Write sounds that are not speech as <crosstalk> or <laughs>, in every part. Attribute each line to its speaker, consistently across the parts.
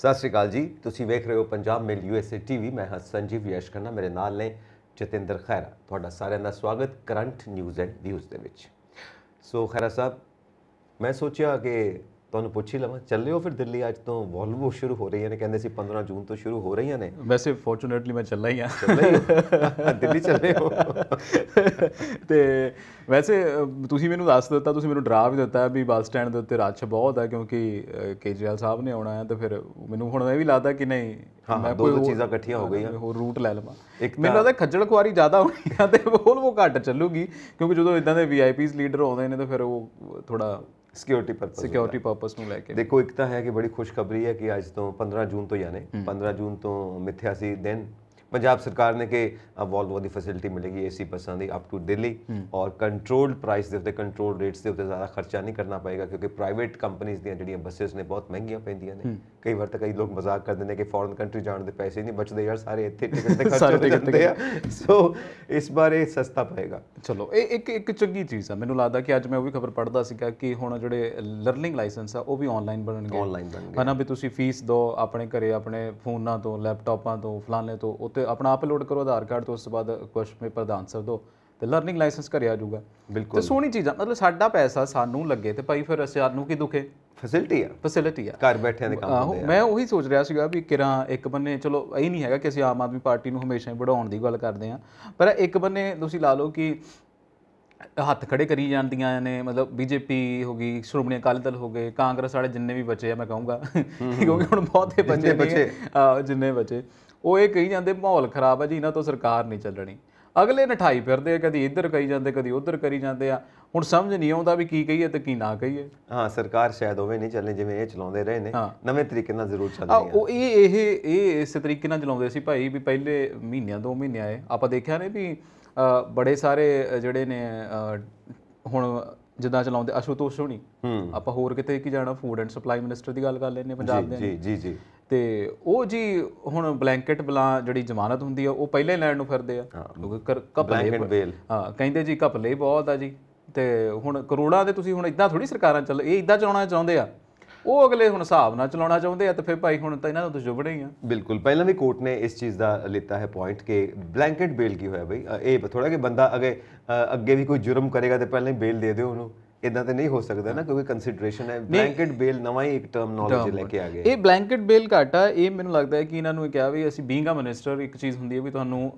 Speaker 1: ਸਤਿ ਸ਼੍ਰੀ ਅਕਾਲ ਜੀ ਤੁਸੀਂ ਵੇਖ ਰਹੇ ਹੋ ਪੰਜਾਬ ਮੇਲ ਯੂਐਸਏ ਟੀਵੀ ਮੈਂ ਹਾਂ ਸੰਜੀਵ ਯਸ਼ਕਰਨਾ ਮੇਰੇ ਨਾਲ ਨੇ ਜਤਿੰਦਰ ਖੈਰਾ ਤੁਹਾਡਾ ਸਾਰਿਆਂ ਦਾ ਸਵਾਗਤ ਕਰੰਟ ਨਿਊਜ਼ ਐਂਡ ਵਿਊਜ਼ ਦੇ ਵਿੱਚ ਸੋ ਖੈਰਾ ਸਾਹਿਬ ਮੈਂ ਸੋਚਿਆ ਕਿ ਤੁਹਾਨੂੰ ਪੁੱਛ ਹੀ ਲਵਾਂ ਚੱਲਿਓ ਫਿਰ ਦਿੱਲੀ ਅੱਜ ਤੋਂ ਵੋਲਵੋ ਸ਼ੁਰੂ ਹੋ ਰਹੀਆਂ ਨੇ ਕਹਿੰਦੇ ਸੀ 15 ਜੂਨ ਤੋਂ ਸ਼ੁਰੂ ਹੋ ਰਹੀਆਂ ਨੇ ਵੈਸੇ ਫੋਰਚੂਨੇਟਲੀ ਮੈਂ ਚੱਲਾ ਹੀ ਆ <laughs>
Speaker 2: ਦਿੱਲੀ ਚੱਲੇ ਹੋ ਤੇ ਵੈਸੇ ਤੁਸੀਂ ਮੈਨੂੰ ਦੱਸ ਦਿੱਤਾ ਤੁਸੀਂ ਮੈਨੂੰ ਡਰਾ ਵੀ ਦਿੱਤਾ ਵੀ ਬੱਸ ਸਟੈਂਡ ਦੇ ਉੱਤੇ ਰੱਛ ਬਹੁਤ ਆ ਕਿਉਂਕਿ ਕੇਜਰੀਵਾਲ ਸਾਹਿਬ ਨੇ ਆਉਣਾ ਹੈ ਤਾਂ ਫਿਰ ਮੈਨੂੰ ਹੁਣ ਇਹ ਵੀ ਲੱਗਦਾ ਕਿ ਨਹੀਂ ਮੈਂ ਕੋਈ ਚੀਜ਼ਾਂ ਇਕੱਠੀਆਂ ਹੋ ਗਈਆਂ ਹੋਰ ਰੂਟ ਲੈ ਲਵਾਂ ਮੈਨੂੰ ਲੱਗਦਾ ਖੱਜਲ ਖੁਆਰੀ ਜ਼ਿਆਦਾ ਹੋਣੀ ਆ ਤੇ ਵੋਲਵੋ ਘੱਟ ਚੱਲੂਗੀ ਕਿਉਂਕਿ ਜਦੋਂ ਇਦਾਂ ਦੇ ਵੀਆਈਪੀਸ ਲੀਡਰ ਆਉਂਦੇ ਨੇ ਤਾਂ ਫਿਰ
Speaker 1: ਉਹ ਥੋੜਾ ਸਿਕਿਉਰਿਟੀ ਪਰਪਸ ਸਿਕਿਉਰਿਟੀ ਪਰਪਸ ਨੂੰ ਲੈ ਕੇ ਦੇਖੋ ਇੱਕ ਤਾਂ ਹੈ ਕਿ ਬੜੀ ਖੁਸ਼ਖਬਰੀ ਹੈ ਕਿ ਅੱਜ ਤੋਂ 15 ਜੂਨ ਤੋਂ ਯਾਨੀ 15 ਜੂਨ ਤੋਂ ਮਿੱਥਿਆ ਸੀ ਦਿਨ ਪੰਜਾਬ ਸਰਕਾਰ ਨੇ ਕਿ ਵੋਲਵੋ ਦੀ ਫੈਸਿਲਿਟੀ ਮਿਲੇਗੀ ਏਸੀ ਬੱਸਾਂ ਦੀ ਅਪ ਟੂ ਦਿੱਲੀ ਔਰ ਕੰਟਰੋਲਡ ਪ੍ਰਾਈਸ ਦੇ ਉੱਤੇ ਕੰਟਰੋਲ ਰੇਟਸ ਦੇ ਉੱਤੇ ਜ਼ਿਆਦਾ ਖਰਚਾ ਨਹੀਂ ਕਰਨਾ ਪਏਗਾ ਕਿਉਂਕਿ ਪ੍ਰਾਈਵੇਟ ਕੰਪਨੀਆਂ ਦੀਆਂ ਜਿਹੜੀਆਂ ਬੱਸਸ ਨੇ ਬਹੁਤ ਮਹਿੰਗੀਆਂ ਪੈਂਦੀਆਂ ਨੇ ਕਈ ਵਾਰ ਤਾਂ ਕਈ ਲੋਕ ਮਜ਼ਾਕ ਕਰਦੇ ਨੇ ਕਿ ਫੋਰਨ ਕੰਟਰੀ ਜਾਣ ਦੇ ਪੈਸੇ ਨਹੀਂ ਬਚਦੇ ਯਾਰ ਸਾਰੇ ਇੱਥੇ ਟਿਕਟ <laughs> ਤੇ ਖਰਚ ਹੋ ਜਾਂਦੇ ਆ ਸੋ ਇਸ ਬਾਰੇ ਸਸਤਾ ਪਏਗਾ ਚਲੋ ਇਹ ਇੱਕ ਇੱਕ ਚੰਗੀ ਚੀਜ਼ ਆ ਮੈਨੂੰ ਲੱਗਦਾ ਕਿ ਅੱਜ ਮੈਂ ਉਹ ਵੀ ਖਬਰ
Speaker 2: ਪੜ੍ਹਦਾ ਸੀਗਾ ਕਿ ਹੁਣ ਜਿਹੜੇ ਲਰਨਿੰਗ ਲਾਇਸੈਂਸ ਆ ਉਹ ਵੀ ਆਨਲਾਈਨ ਬਣਨਗੇ ਆਨਲਾਈਨ ਬਣਨਗੇ ਹਨਾ ਵੀ ਤੁਸੀਂ ਫੀਸ ਦੋ ਆਪਣੇ ਘਰੇ ਆਪਣੇ ਫੋਨਾਂ ਤੋਂ ਲੈਪਟਾਪਾਂ ਤੋਂ ਫਲਾਣੇ ਤੋਂ ਉੱਤੇ ਆਪਣਾ ਅਪਲੋਡ ਕਰੋ ਆਧਾਰ ਕਾਰਡ ਤੋਂ ਉਸ ਤੋਂ ਬਾਅਦ ਕੁਐਸਚਨ ਪੇਪਰ ਦਾ ਆਨਸਰ ਦਿਓ ਤੇ ਲਰਨਿੰਗ ਲਾਇਸੈਂਸ ਕਰਿਆ ਜਾਊਗਾ ਬਿਲਕੁਲ ਤੇ ਸੋਹਣੀ ਚੀਜ਼ਾਂ ਮਤਲਬ ਸਾਡਾ ਪੈਸਾ ਸਾਨੂੰ ਲੱਗੇ ਤੇ ਭਾਈ ਫਿਰ ਅਸਿਆਰ ਨੂੰ ਕੀ ਦੁਖੇ ਫੈਸਿਲਿਟੀ ਆ ਫੈਸਿਲਿਟੀ ਆ ਘਰ ਬੈਠਿਆਂ ਦੇ ਕੰਮ ਹੁੰਦੇ ਆ ਮੈਂ ਉਹੀ ਸੋਚ ਰਿਹਾ ਸੀਗਾ ਵੀ ਕਿਰਾ ਇੱਕ ਬੰਨੇ ਚਲੋ ਇਹ ਨਹੀਂ ਹੈਗਾ ਕਿ ਅਸੀਂ ਆਮ ਆਦਮੀ ਪਾਰਟੀ ਨੂੰ ਹਮੇਸ਼ਾ ਹੀ ਵਧਾਉਣ ਦੀ ਗੱਲ ਕਰਦੇ ਆ ਪਰ ਇੱਕ ਬੰਨੇ ਤੁਸੀਂ ਲਾ ਲਓ ਕਿ ਹੱਥ ਖੜੇ ਕਰੀ ਜਾਂਦੀਆਂ ਨੇ ਮਤਲਬ ਬੀਜੇਪੀ ਹੋ ਗਈ ਸ਼੍ਰੋਮਣੀ ਅਕਾਲੀ ਦਲ ਹੋ ਗਏ ਕਾਂਗਰਸ ਵਾਲੇ ਜਿੰਨੇ ਵੀ ਬਚੇ ਆ ਮੈਂ ਕਹੂੰਗਾ ਕਿਉਂਕਿ ਹੁਣ ਬਹੁਤੇ ਬੰਦੇ ਬਚੇ ਜਿੰਨੇ ਬਚੇ ਉਹ ਇਹ ਕਹੀ ਜਾਂਦੇ ਮਾਹੌਲ ਖਰਾਬ ਹੈ ਜੀ ਇਹਨਾਂ ਤੋਂ ਸਰਕਾਰ ਨਹੀਂ ਚੱਲਣੀ ਅਗਲੇ ਨਠਾਈ ਫਿਰਦੇ ਆ ਕਦੀ ਇੱਧਰ ਕਹੀ ਜਾਂਦੇ ਕਦੀ ਉੱਧਰ ਕਰੀ ਜਾਂਦੇ ਆ ਹੁਣ ਸਮਝ ਨਹੀਂ ਆਉਂਦਾ ਵੀ ਕੀ ਕਹੀਏ ਤੇ ਕੀ ਨਾ ਕਹੀਏ
Speaker 1: ਹਾਂ ਸਰਕਾਰ ਸ਼ਾਇਦ ਹੋਵੇ ਨਹੀਂ ਚੱਲੇ ਜਿਵੇਂ ਇਹ ਚਲਾਉਂਦੇ ਰਹੇ ਨੇ ਨਵੇਂ ਤਰੀਕੇ ਨਾਲ ਜ਼ਰੂਰ ਚੱਲਦੇ ਆ
Speaker 2: ਉਹ ਇਹ ਇਹ ਇਹ ਇਸੇ ਤਰੀਕੇ ਨਾਲ ਚਲਾਉਂਦੇ ਸੀ ਭਾਈ ਵੀ ਪਹਿਲੇ ਮਹੀਨਿਆਂ ਦੋ ਮਹੀਨੇ ਆਏ ਆਪਾਂ ਦੇਖਿਆ ਨੇ ਵੀ ਬੜੇ ਸਾਰੇ ਜਿਹੜੇ ਨੇ ਹੁਣ ਜਿੱਦਾਂ ਚਲਾਉਂਦੇ ਅਸ਼ੂਤੋਸ਼ ਹੋਣੀ ਆਪਾਂ ਹੋਰ ਕਿਤੇ ਕੀ ਜਾਣਾ ਫੂਡ ਐਂਡ ਸਪਲਾਈ ਮਿਨਿਸਟਰ ਦੀ ਗੱਲ ਕਰ ਲੈਨੇ ਪੰਜਾਬ ਦੇ ਜੀ ਜੀ ਜੀ ਤੇ ਉਹ ਜੀ ਹੁਣ ਬਲੈਂਕਟ ਬਲਾ ਜਿਹੜੀ ਜ਼ਮਾਨਤ ਹੁੰਦੀ ਆ ਉਹ ਪਹਿਲੇ ਲੈਣ ਨੂੰ ਫਿਰਦੇ ਆ ਕਿਉਂਕਿ ਘਪਲੇ ਹਾਂ ਕਹਿੰਦੇ ਜੀ ਕਪਲੇ ਬਹੁਤ ਆ ਜੀ ਤੇ ਹੁਣ ਕਰੋੜਾਂ ਦੇ ਤੁਸੀਂ ਹੁਣ ਇਦਾਂ ਥੋੜੀ ਸਰਕਾਰਾਂ ਚੱਲ ਇਹ ਇਦਾਂ ਚਲਾਉਣਾ ਚਾਹੁੰਦੇ ਆ ਉਹ ਅਗਲੇ ਹੁਣ ਹਿਸਾਬ ਨਾਲ ਚਲਾਉਣਾ ਚਾਹੁੰਦੇ ਆ ਤੇ ਫਿਰ ਭਾਈ
Speaker 1: ਹੁਣ ਤਾਂ ਇਹਨਾਂ ਨੂੰ ਦੁਸ਼ਮਣੇ ਹੀ ਆ ਬਿਲਕੁਲ ਪਹਿਲਾਂ ਵੀ ਕੋਰਟ ਨੇ ਇਸ ਚੀਜ਼ ਦਾ ਲਿੱਤਾ ਹੈ ਪੁਆਇੰਟ ਕਿ ਬਲੈਂਕਟ ਬੇਲ ਕੀ ਹੋਇਆ ਬਈ ਇਹ ਥੋੜਾ ਕਿ ਬੰਦਾ ਅਗੇ ਅੱਗੇ ਵੀ ਕੋਈ ਜੁਰਮ ਕਰੇਗਾ ਤੇ ਪਹਿਲਾਂ ਹੀ ਬੇਲ ਦੇ ਦਿਓ ਉਹਨੂੰ ਇਦਾਂ ਤੇ ਨਹੀਂ ਹੋ ਸਕਦਾ ਨਾ ਕਿਉਂਕਿ ਕੰਸੀਡਰੇਸ਼ਨ ਹੈ ਬਲੈਂਕਟ ਬੇਲ ਨਵਾਂ ਹੀ ਇੱਕ ਟਰਮ ਟਰਮਨੋਲੋਜੀ ਲੈ ਕੇ ਆ ਗਏ ਇਹ
Speaker 2: ਬਲੈਂਕਟ ਬੇਲ ਘਾਟਾ ਇਹ ਮੈਨੂੰ ਲੱਗਦਾ ਹੈ ਕਿ ਇਹਨਾਂ ਨੂੰ ਕਿਹਾ ਵੀ ਅਸੀਂ ਬੀਂਗਾ ਅ ਮਿਨਿਸਟਰ ਇੱਕ ਚੀਜ਼ ਹੁੰਦੀ ਹੈ ਵੀ ਤੁਹਾਨੂੰ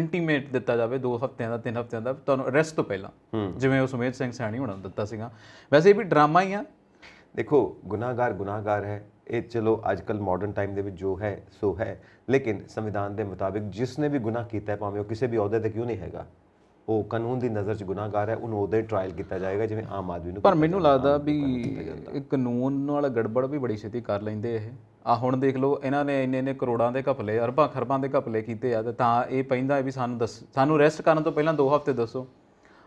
Speaker 2: ਇੰਟੀਮੇਟ ਦਿੱਤਾ ਜਾਵੇ 2 ਹਫ਼ਤਿਆਂ ਦਾ 3 ਹਫ਼ਤਿਆਂ ਦਾ ਤੁਹਾਨੂੰ ਅਰੈਸਟ ਤੋਂ ਪਹਿਲਾਂ ਜਿਵੇਂ ਉਹ ਸੁਮੇਧ ਸਿੰਘ ਸੈਣੀ ਹੁਣਾਂ ਦਿੱਤਾ
Speaker 1: ਸੀਗਾ ਵੈਸੇ ਇਹ ਵੀ ਡਰਾਮਾ ਹੀ ਆ ਦੇਖੋ ਗੁਨਾਹਗਾਰ ਗੁਨਾਹਗਾਰ ਹੈ ਇਹ ਚਲੋ ਅੱਜਕੱਲ ਮਾਡਰਨ ਟਾਈਮ ਦੇ ਵਿੱਚ ਜੋ ਹੈ ਸੋ ਹੈ ਲੇਕਿਨ ਸੰਵਿਧਾਨ ਦੇ ਮੁਤਾਬਿਕ ਜਿਸ ਨੇ ਵੀ ਗੁਨਾਹ ਕੀਤਾ ਹੈ ਭਾਵੇਂ ਉਹ ਕਿਸੇ ਵੀ ਅਹੁਦੇ ਤੇ ਕਿਉਂ ਨਹੀਂ ਹੈਗਾ ਉਹ ਕਾਨੂੰਨ ਦੀ ਨਜ਼ਰ 'ਚ ਗੁਨਾਹਗਾਰ ਹੈ ਉਹਨੂੰ ਉਹਦੇ ਟ੍ਰਾਇਲ ਕੀਤਾ ਜਾਏਗਾ ਜਿਵੇਂ ਆਮ ਆਦਮੀ ਨੂੰ ਪਰ
Speaker 2: ਮੈਨੂੰ ਲੱਗਦਾ ਵੀ ਇਹ ਕਾਨੂੰਨ ਨਾਲ ਗੜਬੜ ਵੀ ਬੜੀ ਛੇਤੀ ਕਰ ਲੈਂਦੇ ਇਹ ਆ ਹੁਣ ਦੇਖ ਲਓ ਇਹਨਾਂ ਨੇ ਇੰਨੇ ਇੰਨੇ ਕਰੋੜਾਂ ਦੇ ਘਪਲੇ ਅਰਬਾਂ ਖਰਬਾਂ ਦੇ ਘਪਲੇ ਕੀਤੇ ਆ ਤਾਂ ਇਹ ਪੈਂਦਾ ਵੀ ਸਾਨੂੰ ਦੱਸ ਸਾਨੂੰ ਅਰੈਸਟ ਕਰਨ ਤੋਂ ਪਹਿਲਾਂ 2 ਹਫ਼ਤੇ ਦੱਸੋ